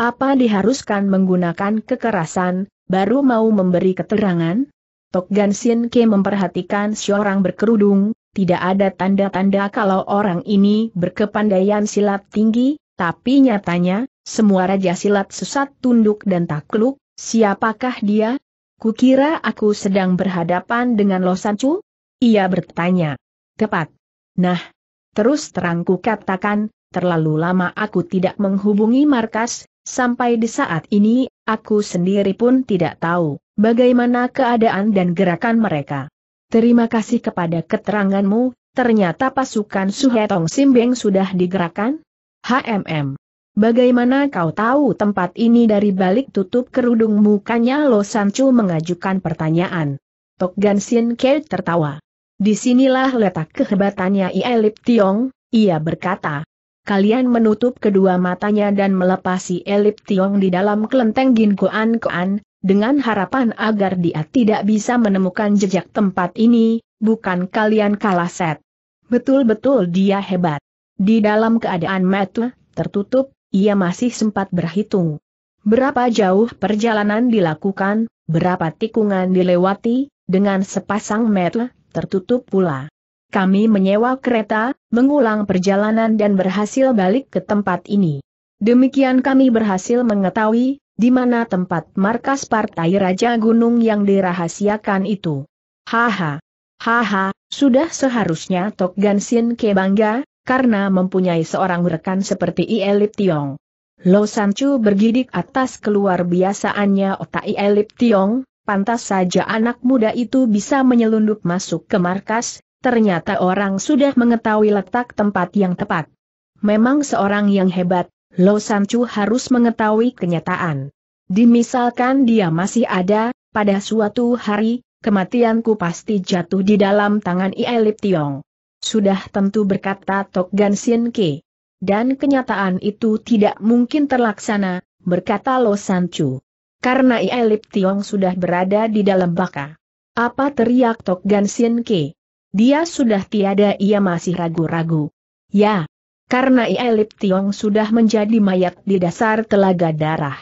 S1: Apa diharuskan menggunakan kekerasan, baru mau memberi keterangan? Tok Gansin Ke memperhatikan seorang berkerudung, tidak ada tanda-tanda kalau orang ini berkepandaian silat tinggi, tapi nyatanya, semua raja silat sesat tunduk dan takluk, siapakah dia? Kukira aku sedang berhadapan dengan Chu. Ia bertanya. Tepat. Nah, terus terang ku katakan, terlalu lama aku tidak menghubungi markas, sampai di saat ini, aku sendiri pun tidak tahu bagaimana keadaan dan gerakan mereka. Terima kasih kepada keteranganmu, ternyata pasukan Suhetong Simbeng sudah digerakkan? HMM. Bagaimana kau tahu tempat ini dari balik tutup kerudung mukanya Lo Sancu mengajukan pertanyaan. Tok Gansin Ke tertawa. Disinilah letak kehebatannya Ielip Tiong, ia berkata. Kalian menutup kedua matanya dan melepasi Elip Tiong di dalam kelenteng Ginkoan Koan, dengan harapan agar dia tidak bisa menemukan jejak tempat ini, bukan kalian kalah set. Betul-betul dia hebat. Di dalam keadaan metu, tertutup, ia masih sempat berhitung. Berapa jauh perjalanan dilakukan, berapa tikungan dilewati, dengan sepasang mata, tertutup pula. Kami menyewa kereta, mengulang perjalanan dan berhasil balik ke tempat ini. Demikian kami berhasil mengetahui, di mana tempat markas partai Raja Gunung yang dirahasiakan itu. Haha. Haha, sudah seharusnya Tok Gansin kebangga karena mempunyai seorang rekan seperti Ielip Tiong. Lo Sanchu bergidik atas keluar biasaannya otak Ielip Tiong, pantas saja anak muda itu bisa menyelundup masuk ke markas, ternyata orang sudah mengetahui letak tempat yang tepat. Memang seorang yang hebat, Lo Sanchu harus mengetahui kenyataan. Dimisalkan dia masih ada, pada suatu hari, kematianku pasti jatuh di dalam tangan Ielip Tiong. Sudah tentu berkata Tok Gan Sien Ke. Dan kenyataan itu tidak mungkin terlaksana, berkata Lo San Chu. Karena Ielip Tiong sudah berada di dalam baka. Apa teriak Tok Gan Sien Ke? Dia sudah tiada ia masih ragu-ragu. Ya, karena Ielip Tiong sudah menjadi mayat di dasar telaga darah.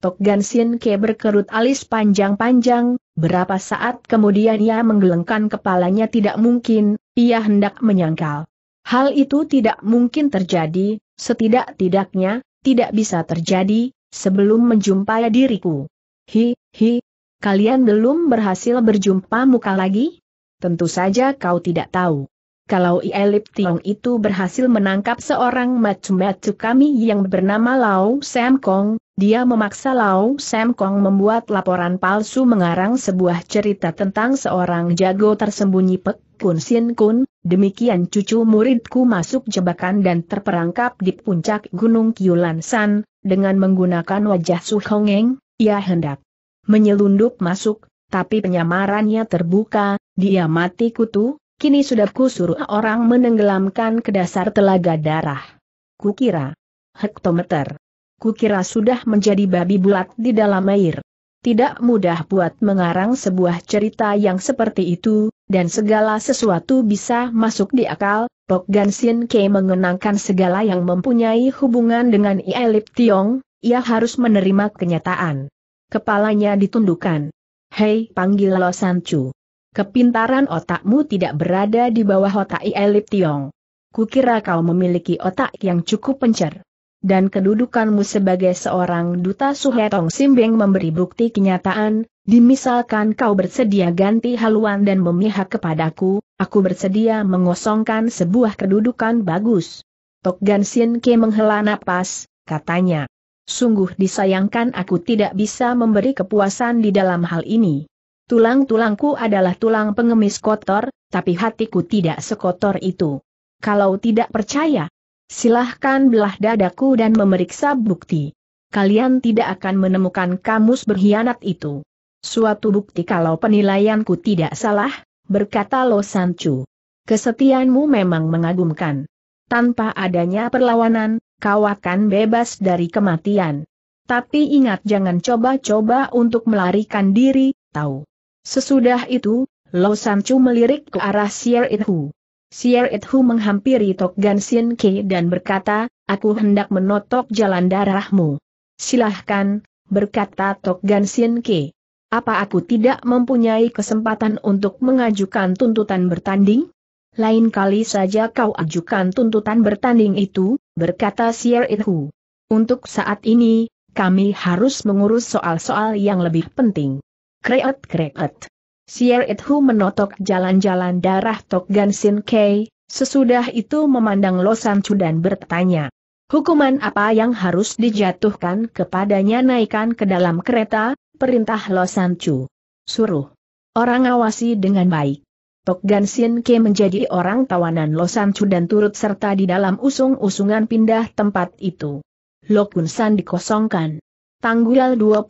S1: Tok Gan Sien Ke berkerut alis panjang-panjang, berapa saat kemudian ia menggelengkan kepalanya tidak mungkin, ia hendak menyangkal. Hal itu tidak mungkin terjadi, setidak-tidaknya, tidak bisa terjadi, sebelum menjumpai diriku. Hi, hi, kalian belum berhasil berjumpa muka lagi? Tentu saja kau tidak tahu. Kalau Ielip Tiong itu berhasil menangkap seorang macu-macu kami yang bernama Lau Sam Kong, dia memaksa Lau Sam Kong membuat laporan palsu mengarang sebuah cerita tentang seorang jago tersembunyi Pek Kun Sin Kun, demikian cucu muridku masuk jebakan dan terperangkap di puncak Gunung Kiulan San, dengan menggunakan wajah Su Hongeng, ia hendak menyelundup masuk, tapi penyamarannya terbuka, dia mati kutu, kini sudah kusuruh orang menenggelamkan ke dasar telaga darah. Kukira. Hektometer kukira sudah menjadi babi bulat di dalam air. Tidak mudah buat mengarang sebuah cerita yang seperti itu, dan segala sesuatu bisa masuk di akal, Pok Gansin Ke mengenangkan segala yang mempunyai hubungan dengan Ielip Tiong, ia harus menerima kenyataan. Kepalanya ditundukkan. Hei, panggil Lo Sancu. Kepintaran otakmu tidak berada di bawah otak Ielip Tiong. Kukira kau memiliki otak yang cukup pencer dan kedudukanmu sebagai seorang duta Suhetong Simbeng memberi bukti kenyataan, dimisalkan kau bersedia ganti haluan dan memihak kepadaku, aku bersedia mengosongkan sebuah kedudukan bagus. Tok Gan Ke menghela napas, katanya. Sungguh disayangkan aku tidak bisa memberi kepuasan di dalam hal ini. Tulang-tulangku adalah tulang pengemis kotor, tapi hatiku tidak sekotor itu. Kalau tidak percaya, Silahkan belah dadaku dan memeriksa bukti. Kalian tidak akan menemukan kamus berkhianat itu. Suatu bukti kalau penilaianku tidak salah, berkata Lo Sancho. Kesetiaanmu memang mengagumkan. Tanpa adanya perlawanan, kau akan bebas dari kematian. Tapi ingat jangan coba-coba untuk melarikan diri, tahu. Sesudah itu, Lo Sancho melirik ke arah Sier Inhu. Sier Edhu menghampiri Tok Gansin Ke dan berkata, aku hendak menotok jalan darahmu. Silahkan, berkata Tok Gansin Ke. Apa aku tidak mempunyai kesempatan untuk mengajukan tuntutan bertanding? Lain kali saja kau ajukan tuntutan bertanding itu, berkata Sier Edhu. Untuk saat ini, kami harus mengurus soal-soal yang lebih penting. Kreat kreat. Sier Ithu menotok jalan-jalan darah Tok Gansin Sin Kei, sesudah itu memandang Lo Chu dan bertanya. Hukuman apa yang harus dijatuhkan kepadanya naikkan ke dalam kereta, perintah Lo Chu, Suruh. Orang awasi dengan baik. Tok Gansin Sin Ke menjadi orang tawanan Lo Chu dan turut serta di dalam usung-usungan pindah tempat itu. Lo Kun San dikosongkan. Tanggal 28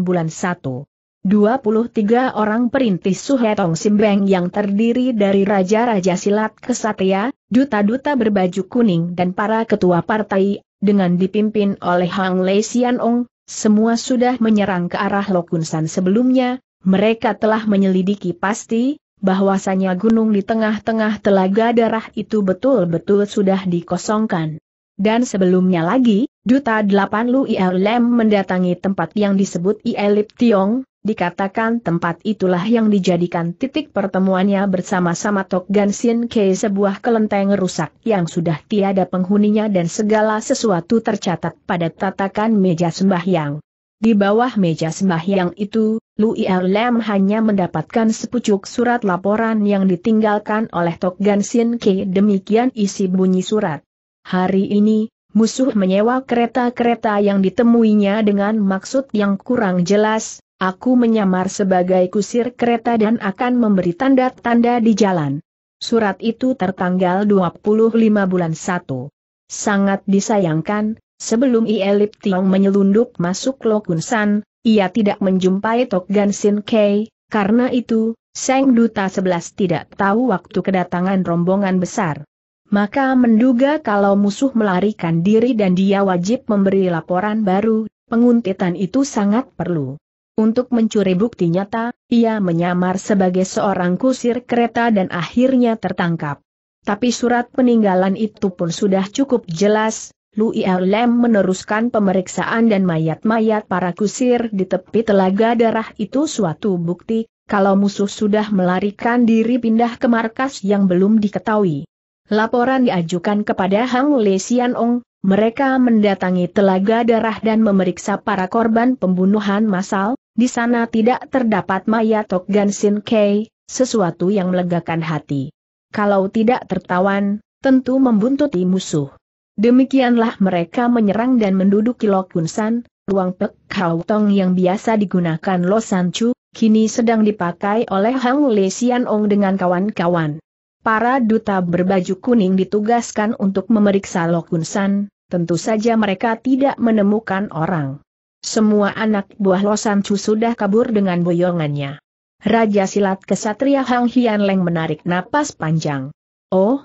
S1: bulan 1. 23 orang perintis Suhetong Simbeng yang terdiri dari Raja-Raja Silat Kesatria, Duta-Duta berbaju kuning dan para ketua partai, dengan dipimpin oleh Hang Lei Xianong, semua sudah menyerang ke arah Lokunsan sebelumnya, mereka telah menyelidiki pasti, bahwasanya gunung di tengah-tengah telaga darah itu betul-betul sudah dikosongkan. Dan sebelumnya lagi, Duta 8 Lu ILM mendatangi tempat yang disebut Ielip Tiong, Dikatakan tempat itulah yang dijadikan titik pertemuannya bersama-sama Tok gansin ke sebuah kelenteng rusak yang sudah tiada penghuninya dan segala sesuatu tercatat pada tatakan meja sembahyang. Di bawah meja sembahyang itu, Lui lam hanya mendapatkan sepucuk surat laporan yang ditinggalkan oleh Tok gansin ke demikian isi bunyi surat. Hari ini, musuh menyewa kereta-kereta yang ditemuinya dengan maksud yang kurang jelas, Aku menyamar sebagai kusir kereta dan akan memberi tanda-tanda di jalan. Surat itu tertanggal 25 bulan 1. Sangat disayangkan, sebelum Ielip Tiong menyelundup masuk San, ia tidak menjumpai Tok Gansin Kei, karena itu, Seng Duta 11 tidak tahu waktu kedatangan rombongan besar. Maka menduga kalau musuh melarikan diri dan dia wajib memberi laporan baru, penguntitan itu sangat perlu. Untuk mencuri bukti nyata, ia menyamar sebagai seorang kusir kereta dan akhirnya tertangkap. Tapi surat peninggalan itu pun sudah cukup jelas, Lui Lem meneruskan pemeriksaan dan mayat-mayat para kusir di tepi telaga darah itu suatu bukti, kalau musuh sudah melarikan diri pindah ke markas yang belum diketahui. Laporan diajukan kepada Hang Le mereka mendatangi telaga darah dan memeriksa para korban pembunuhan massal, di sana tidak terdapat mayat Tokgan Sin Kei, sesuatu yang melegakan hati. Kalau tidak tertawan, tentu membuntuti musuh. Demikianlah mereka menyerang dan menduduki Lokunsan, ruang Pek Kau Tong yang biasa digunakan Losan Chu, kini sedang dipakai oleh Hang Le Xian Ong dengan kawan-kawan para duta berbaju kuning ditugaskan untuk memeriksa Lokunsan, tentu saja mereka tidak menemukan orang. Semua anak buah Losan Chu sudah kabur dengan boyongannya. Raja silat kesatria Hang Hian Leng menarik napas panjang. Oh,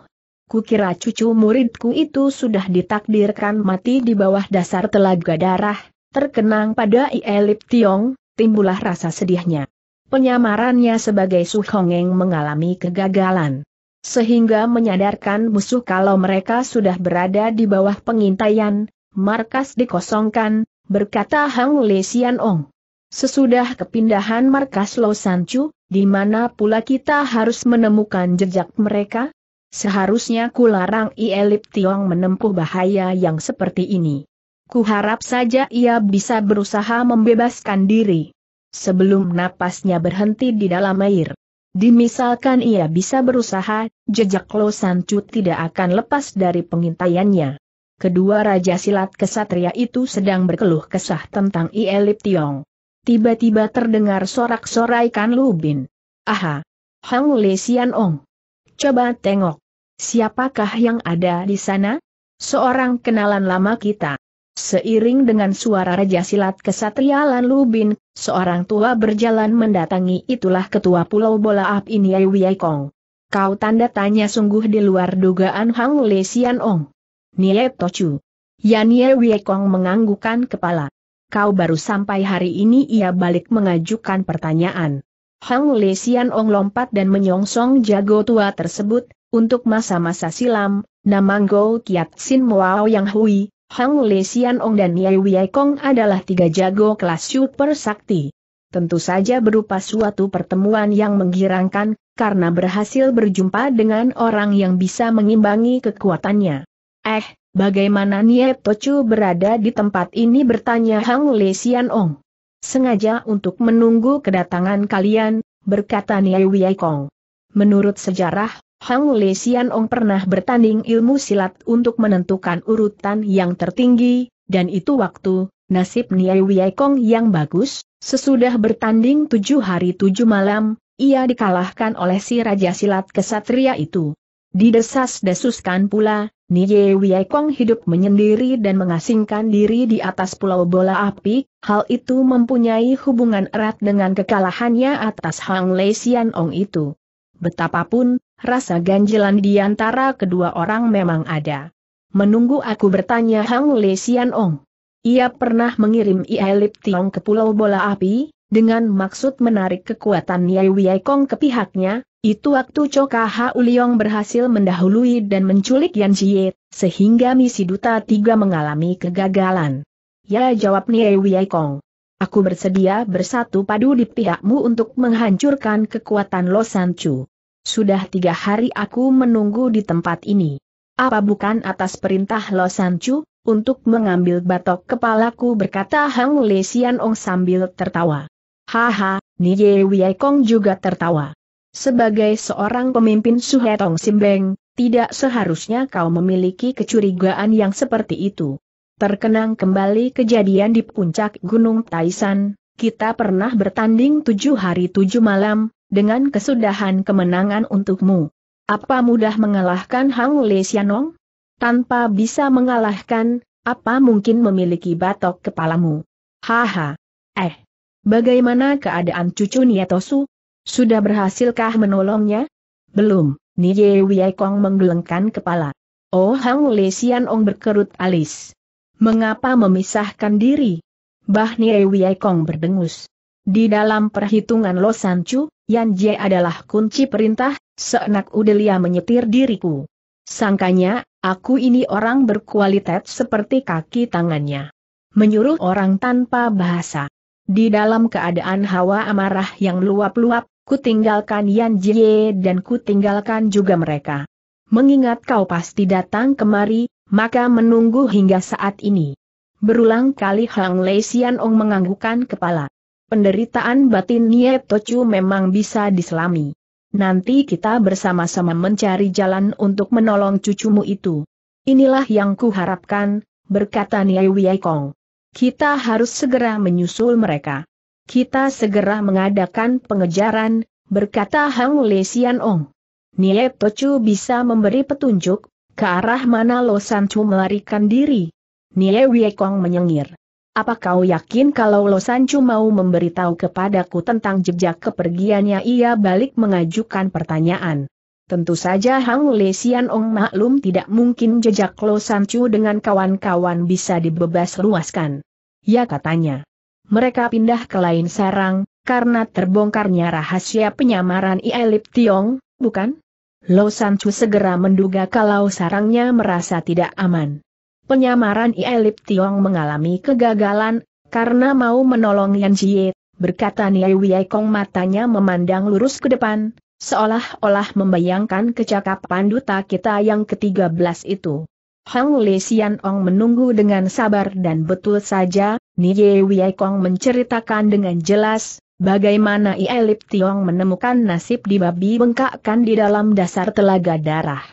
S1: kukira cucu muridku itu sudah ditakdirkan mati di bawah dasar telaga darah, terkenang pada Ielip Tiong, timbullah rasa sedihnya. Penyamarannya sebagai Su Hongeng mengalami kegagalan sehingga menyadarkan musuh kalau mereka sudah berada di bawah pengintaian, markas dikosongkan, berkata Hang Le Xian Ong. Sesudah kepindahan markas Lo Chu, di mana pula kita harus menemukan jejak mereka? Seharusnya kularang Ielip Tiong menempuh bahaya yang seperti ini. Kuharap saja ia bisa berusaha membebaskan diri. Sebelum napasnya berhenti di dalam air. Dimisalkan ia bisa berusaha, jejak Lo Chu tidak akan lepas dari pengintaiannya. Kedua Raja Silat Kesatria itu sedang berkeluh kesah tentang Ielip Tiong. Tiba-tiba terdengar sorak-sorai Kan Lubin. Aha! Hang Le Sian Ong. Coba tengok. Siapakah yang ada di sana? Seorang kenalan lama kita. Seiring dengan suara Raja Silat Kesatria Lan Lubin, seorang tua berjalan mendatangi itulah ketua Pulau Bola Ap ini Yai Kong. Kau tanda tanya sungguh di luar dugaan Hang Le Sian Ong. Nie Tochu. Yan Ye Kong menganggukan kepala. Kau baru sampai hari ini ia balik mengajukan pertanyaan. Hang Le Sian Ong lompat dan menyongsong jago tua tersebut, untuk masa-masa silam, nama Kiat Sin muao Yang Hui, Hang Li Xianong dan Wei Kong adalah tiga jago kelas super sakti. Tentu saja berupa suatu pertemuan yang menggirangkan, karena berhasil berjumpa dengan orang yang bisa mengimbangi kekuatannya. Eh, bagaimana Nie Tochu berada di tempat ini bertanya Hang Li Xianong. Sengaja untuk menunggu kedatangan kalian, berkata Nie Kong. Menurut sejarah, Hang Li Xian Ong pernah bertanding ilmu silat untuk menentukan urutan yang tertinggi, dan itu waktu, nasib Niai Wei Kong yang bagus, sesudah bertanding tujuh hari tujuh malam, ia dikalahkan oleh si Raja Silat Kesatria itu. Didesas-desuskan pula, Niye Kong hidup menyendiri dan mengasingkan diri di atas pulau bola api, hal itu mempunyai hubungan erat dengan kekalahannya atas Hang Lei Xian Ong itu. Betapapun, rasa ganjilan di antara kedua orang memang ada. Menunggu aku bertanya Hang Le Sian Ong. Ia pernah mengirim Ia Lip Tiong ke Pulau Bola Api, dengan maksud menarik kekuatan Yai Wei Kong ke pihaknya, itu waktu Coka Ha Uliong berhasil mendahului dan menculik Yan Jie, sehingga misi Duta Tiga mengalami kegagalan. Ya jawab Niai Wei Kong. Aku bersedia bersatu padu di pihakmu untuk menghancurkan kekuatan Chu. Sudah tiga hari aku menunggu di tempat ini. Apa bukan atas perintah Chu untuk mengambil batok kepalaku berkata Hang Le Sian Ong sambil tertawa. Haha, Nye Wei Kong juga tertawa. Sebagai seorang pemimpin Suhetong Simbeng, tidak seharusnya kau memiliki kecurigaan yang seperti itu. Terkenang kembali kejadian di puncak Gunung Taisan, kita pernah bertanding tujuh hari tujuh malam, dengan kesudahan kemenangan untukmu. Apa mudah mengalahkan Hang Le Xianong? Tanpa bisa mengalahkan, apa mungkin memiliki batok kepalamu? Haha. Eh. Bagaimana keadaan cucu Nietosu? Sudah berhasilkah menolongnya? Belum, Wei Kong menggelengkan kepala. Oh Hang Le Xianong berkerut alis. Mengapa memisahkan diri? Bah Wei Kong berdengus. Di dalam perhitungan Lo Chu, Yan Jie adalah kunci perintah, seenak Udelia menyetir diriku. Sangkanya, aku ini orang berkualitas seperti kaki tangannya. Menyuruh orang tanpa bahasa. Di dalam keadaan hawa amarah yang luap-luap, ku tinggalkan Yan Jie dan ku tinggalkan juga mereka. Mengingat kau pasti datang kemari, maka menunggu hingga saat ini. Berulang kali Hang Lei Xian Ong menganggukkan kepala. Penderitaan batin Nie Tochu memang bisa diselami. Nanti kita bersama-sama mencari jalan untuk menolong cucumu itu. Inilah yang kuharapkan, berkata Nie Wei Kong. Kita harus segera menyusul mereka. Kita segera mengadakan pengejaran, berkata Hang Lei Xian Ong. Nie Tochu bisa memberi petunjuk, ke arah mana Lo Chu melarikan diri? Nie Wiekong menyengir. Apa kau yakin kalau Lo Chu mau memberitahu kepadaku tentang jejak kepergiannya ia balik mengajukan pertanyaan. Tentu saja Hang Le Sian Ong maklum tidak mungkin jejak Lo Chu dengan kawan-kawan bisa dibebas luaskan. Ya katanya. Mereka pindah ke lain sarang, karena terbongkarnya rahasia penyamaran Ielip Tiong, bukan? Lo Sanchu segera menduga kalau sarangnya merasa tidak aman. Penyamaran Ielip Tiong mengalami kegagalan, karena mau menolong Yan Jie, berkata Niai Kong matanya memandang lurus ke depan, seolah-olah membayangkan kecakapan duta kita yang ke-13 itu. Hang Le Xian Ong menunggu dengan sabar dan betul saja, Nie Kong menceritakan dengan jelas, Bagaimana Ielip Tiong menemukan nasib di babi bengkakkan di dalam dasar telaga darah.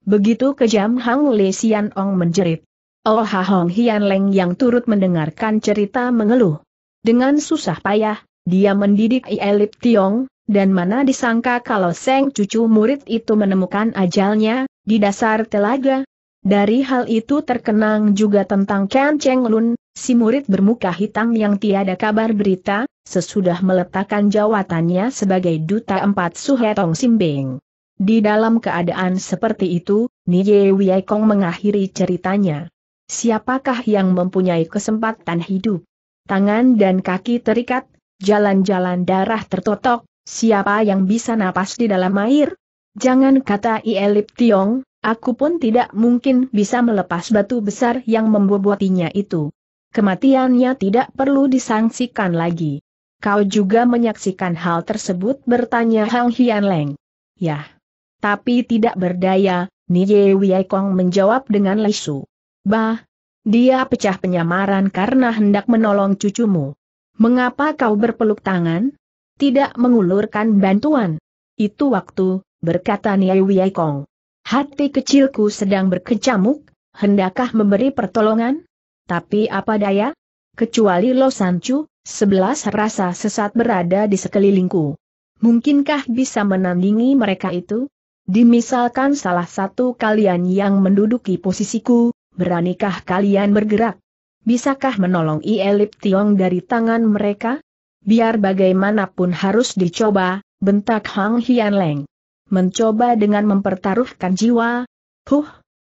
S1: Begitu kejam Hang Le Sian Ong menjerit. Oh ha Hong Hian Leng yang turut mendengarkan cerita mengeluh. Dengan susah payah, dia mendidik Ielip Tiong, dan mana disangka kalau Seng cucu murid itu menemukan ajalnya, di dasar telaga, dari hal itu terkenang juga tentang Ken Cheng Lun, si murid bermuka hitam yang tiada kabar berita, sesudah meletakkan jawatannya sebagai duta empat Suhetong Simbing. Di dalam keadaan seperti itu, Nie Wei Kong mengakhiri ceritanya. Siapakah yang mempunyai kesempatan hidup? Tangan dan kaki terikat, jalan-jalan darah tertotok, siapa yang bisa napas di dalam air? Jangan kata Ielip Tiong, Aku pun tidak mungkin bisa melepas batu besar yang membobotinya itu. Kematiannya tidak perlu disangsikan lagi. Kau juga menyaksikan hal tersebut bertanya Hang Hian Leng. Yah. Tapi tidak berdaya, Wei Kong menjawab dengan lesu. Bah, dia pecah penyamaran karena hendak menolong cucumu. Mengapa kau berpeluk tangan? Tidak mengulurkan bantuan. Itu waktu, berkata Wei Kong. Hati kecilku sedang berkecamuk, hendakkah memberi pertolongan? Tapi apa daya? Kecuali Lo Sancu, sebelas rasa sesat berada di sekelilingku. Mungkinkah bisa menandingi mereka itu? Dimisalkan salah satu kalian yang menduduki posisiku, beranikah kalian bergerak? Bisakah menolong Ielip Tiong dari tangan mereka? Biar bagaimanapun harus dicoba, bentak Hang Hian Leng mencoba dengan mempertaruhkan jiwa, huh,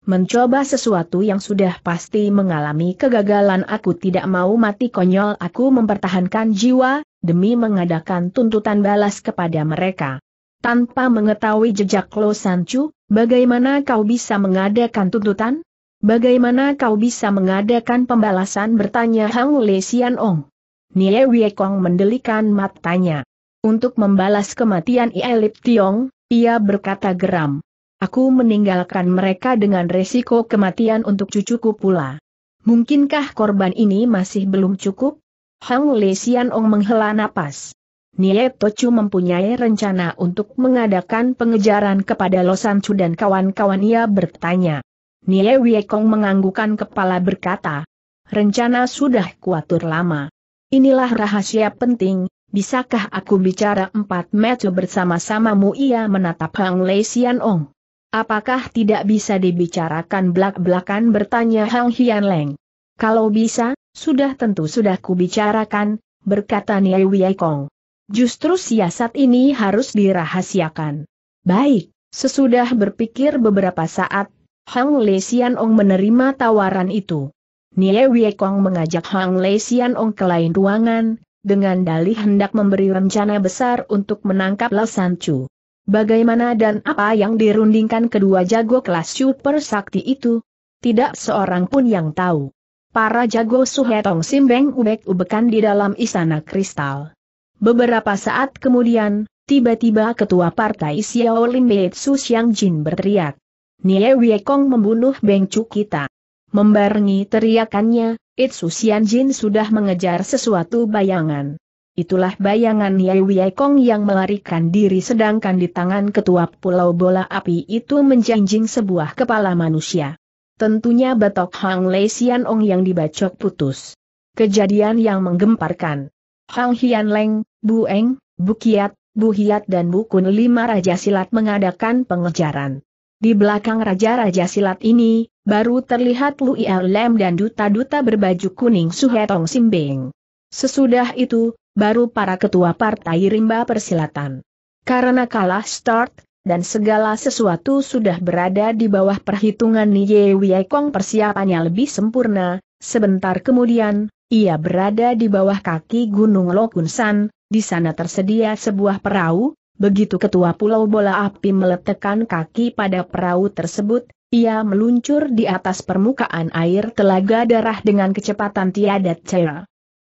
S1: mencoba sesuatu yang sudah pasti mengalami kegagalan aku tidak mau mati konyol aku mempertahankan jiwa, demi mengadakan tuntutan balas kepada mereka. Tanpa mengetahui jejak Lo Sancu, bagaimana kau bisa mengadakan tuntutan? Bagaimana kau bisa mengadakan pembalasan bertanya Hang Le Xian Ong? Nie Wiekong mendelikan matanya. Untuk membalas kematian Ielip Tiong, ia berkata geram. Aku meninggalkan mereka dengan resiko kematian untuk cucuku pula. Mungkinkah korban ini masih belum cukup? Hang Le Xian Ong menghela napas. Nie Tochu mempunyai rencana untuk mengadakan pengejaran kepada Losan Chu dan kawan-kawan ia bertanya. Nie Kong menganggukan kepala berkata, Rencana sudah kuatur lama. Inilah rahasia penting, Bisakah aku bicara empat metu bersama-samamu? Ia menatap Hang Lei Xian Ong. Apakah tidak bisa dibicarakan belak-belakan bertanya Hang Hian Leng. Kalau bisa, sudah tentu sudah kubicarakan, berkata Niai Wei Kong. Justru siasat ini harus dirahasiakan. Baik, sesudah berpikir beberapa saat, Hang Lei Xian Ong menerima tawaran itu. Nie Wei Kong mengajak Hang Lei Xian Ong ke lain ruangan, dengan dalih hendak memberi rencana besar untuk menangkap Chu. Bagaimana dan apa yang dirundingkan kedua jago kelas super sakti itu? Tidak seorang pun yang tahu. Para jago Suhetong Simbeng ubek-ubekan di dalam istana kristal. Beberapa saat kemudian, tiba-tiba ketua partai Xiaolin Su Xiang Jin berteriak. Nie Kong membunuh Beng Chu kita. Membarengi teriakannya, Itsu Jin sudah mengejar sesuatu bayangan. Itulah bayangan Yai Kong yang melarikan diri sedangkan di tangan ketua pulau bola api itu menjanjing sebuah kepala manusia. Tentunya batok Hang Lei Xian Ong yang dibacok putus. Kejadian yang menggemparkan. Hang Hian Leng, Bu Eng, Bu Kiat, Bu Hiat dan Bu Kun lima raja silat mengadakan pengejaran. Di belakang raja-raja silat ini, baru terlihat Lu Lem dan duta-duta berbaju kuning Suhetong Simbing. Sesudah itu, baru para ketua partai rimba persilatan. Karena kalah start, dan segala sesuatu sudah berada di bawah perhitungan Wei Kong persiapannya lebih sempurna, sebentar kemudian, ia berada di bawah kaki Gunung Lokunsan, di sana tersedia sebuah perahu, Begitu ketua pulau bola api meletakkan kaki pada perahu tersebut, ia meluncur di atas permukaan air telaga darah dengan kecepatan tiada cera.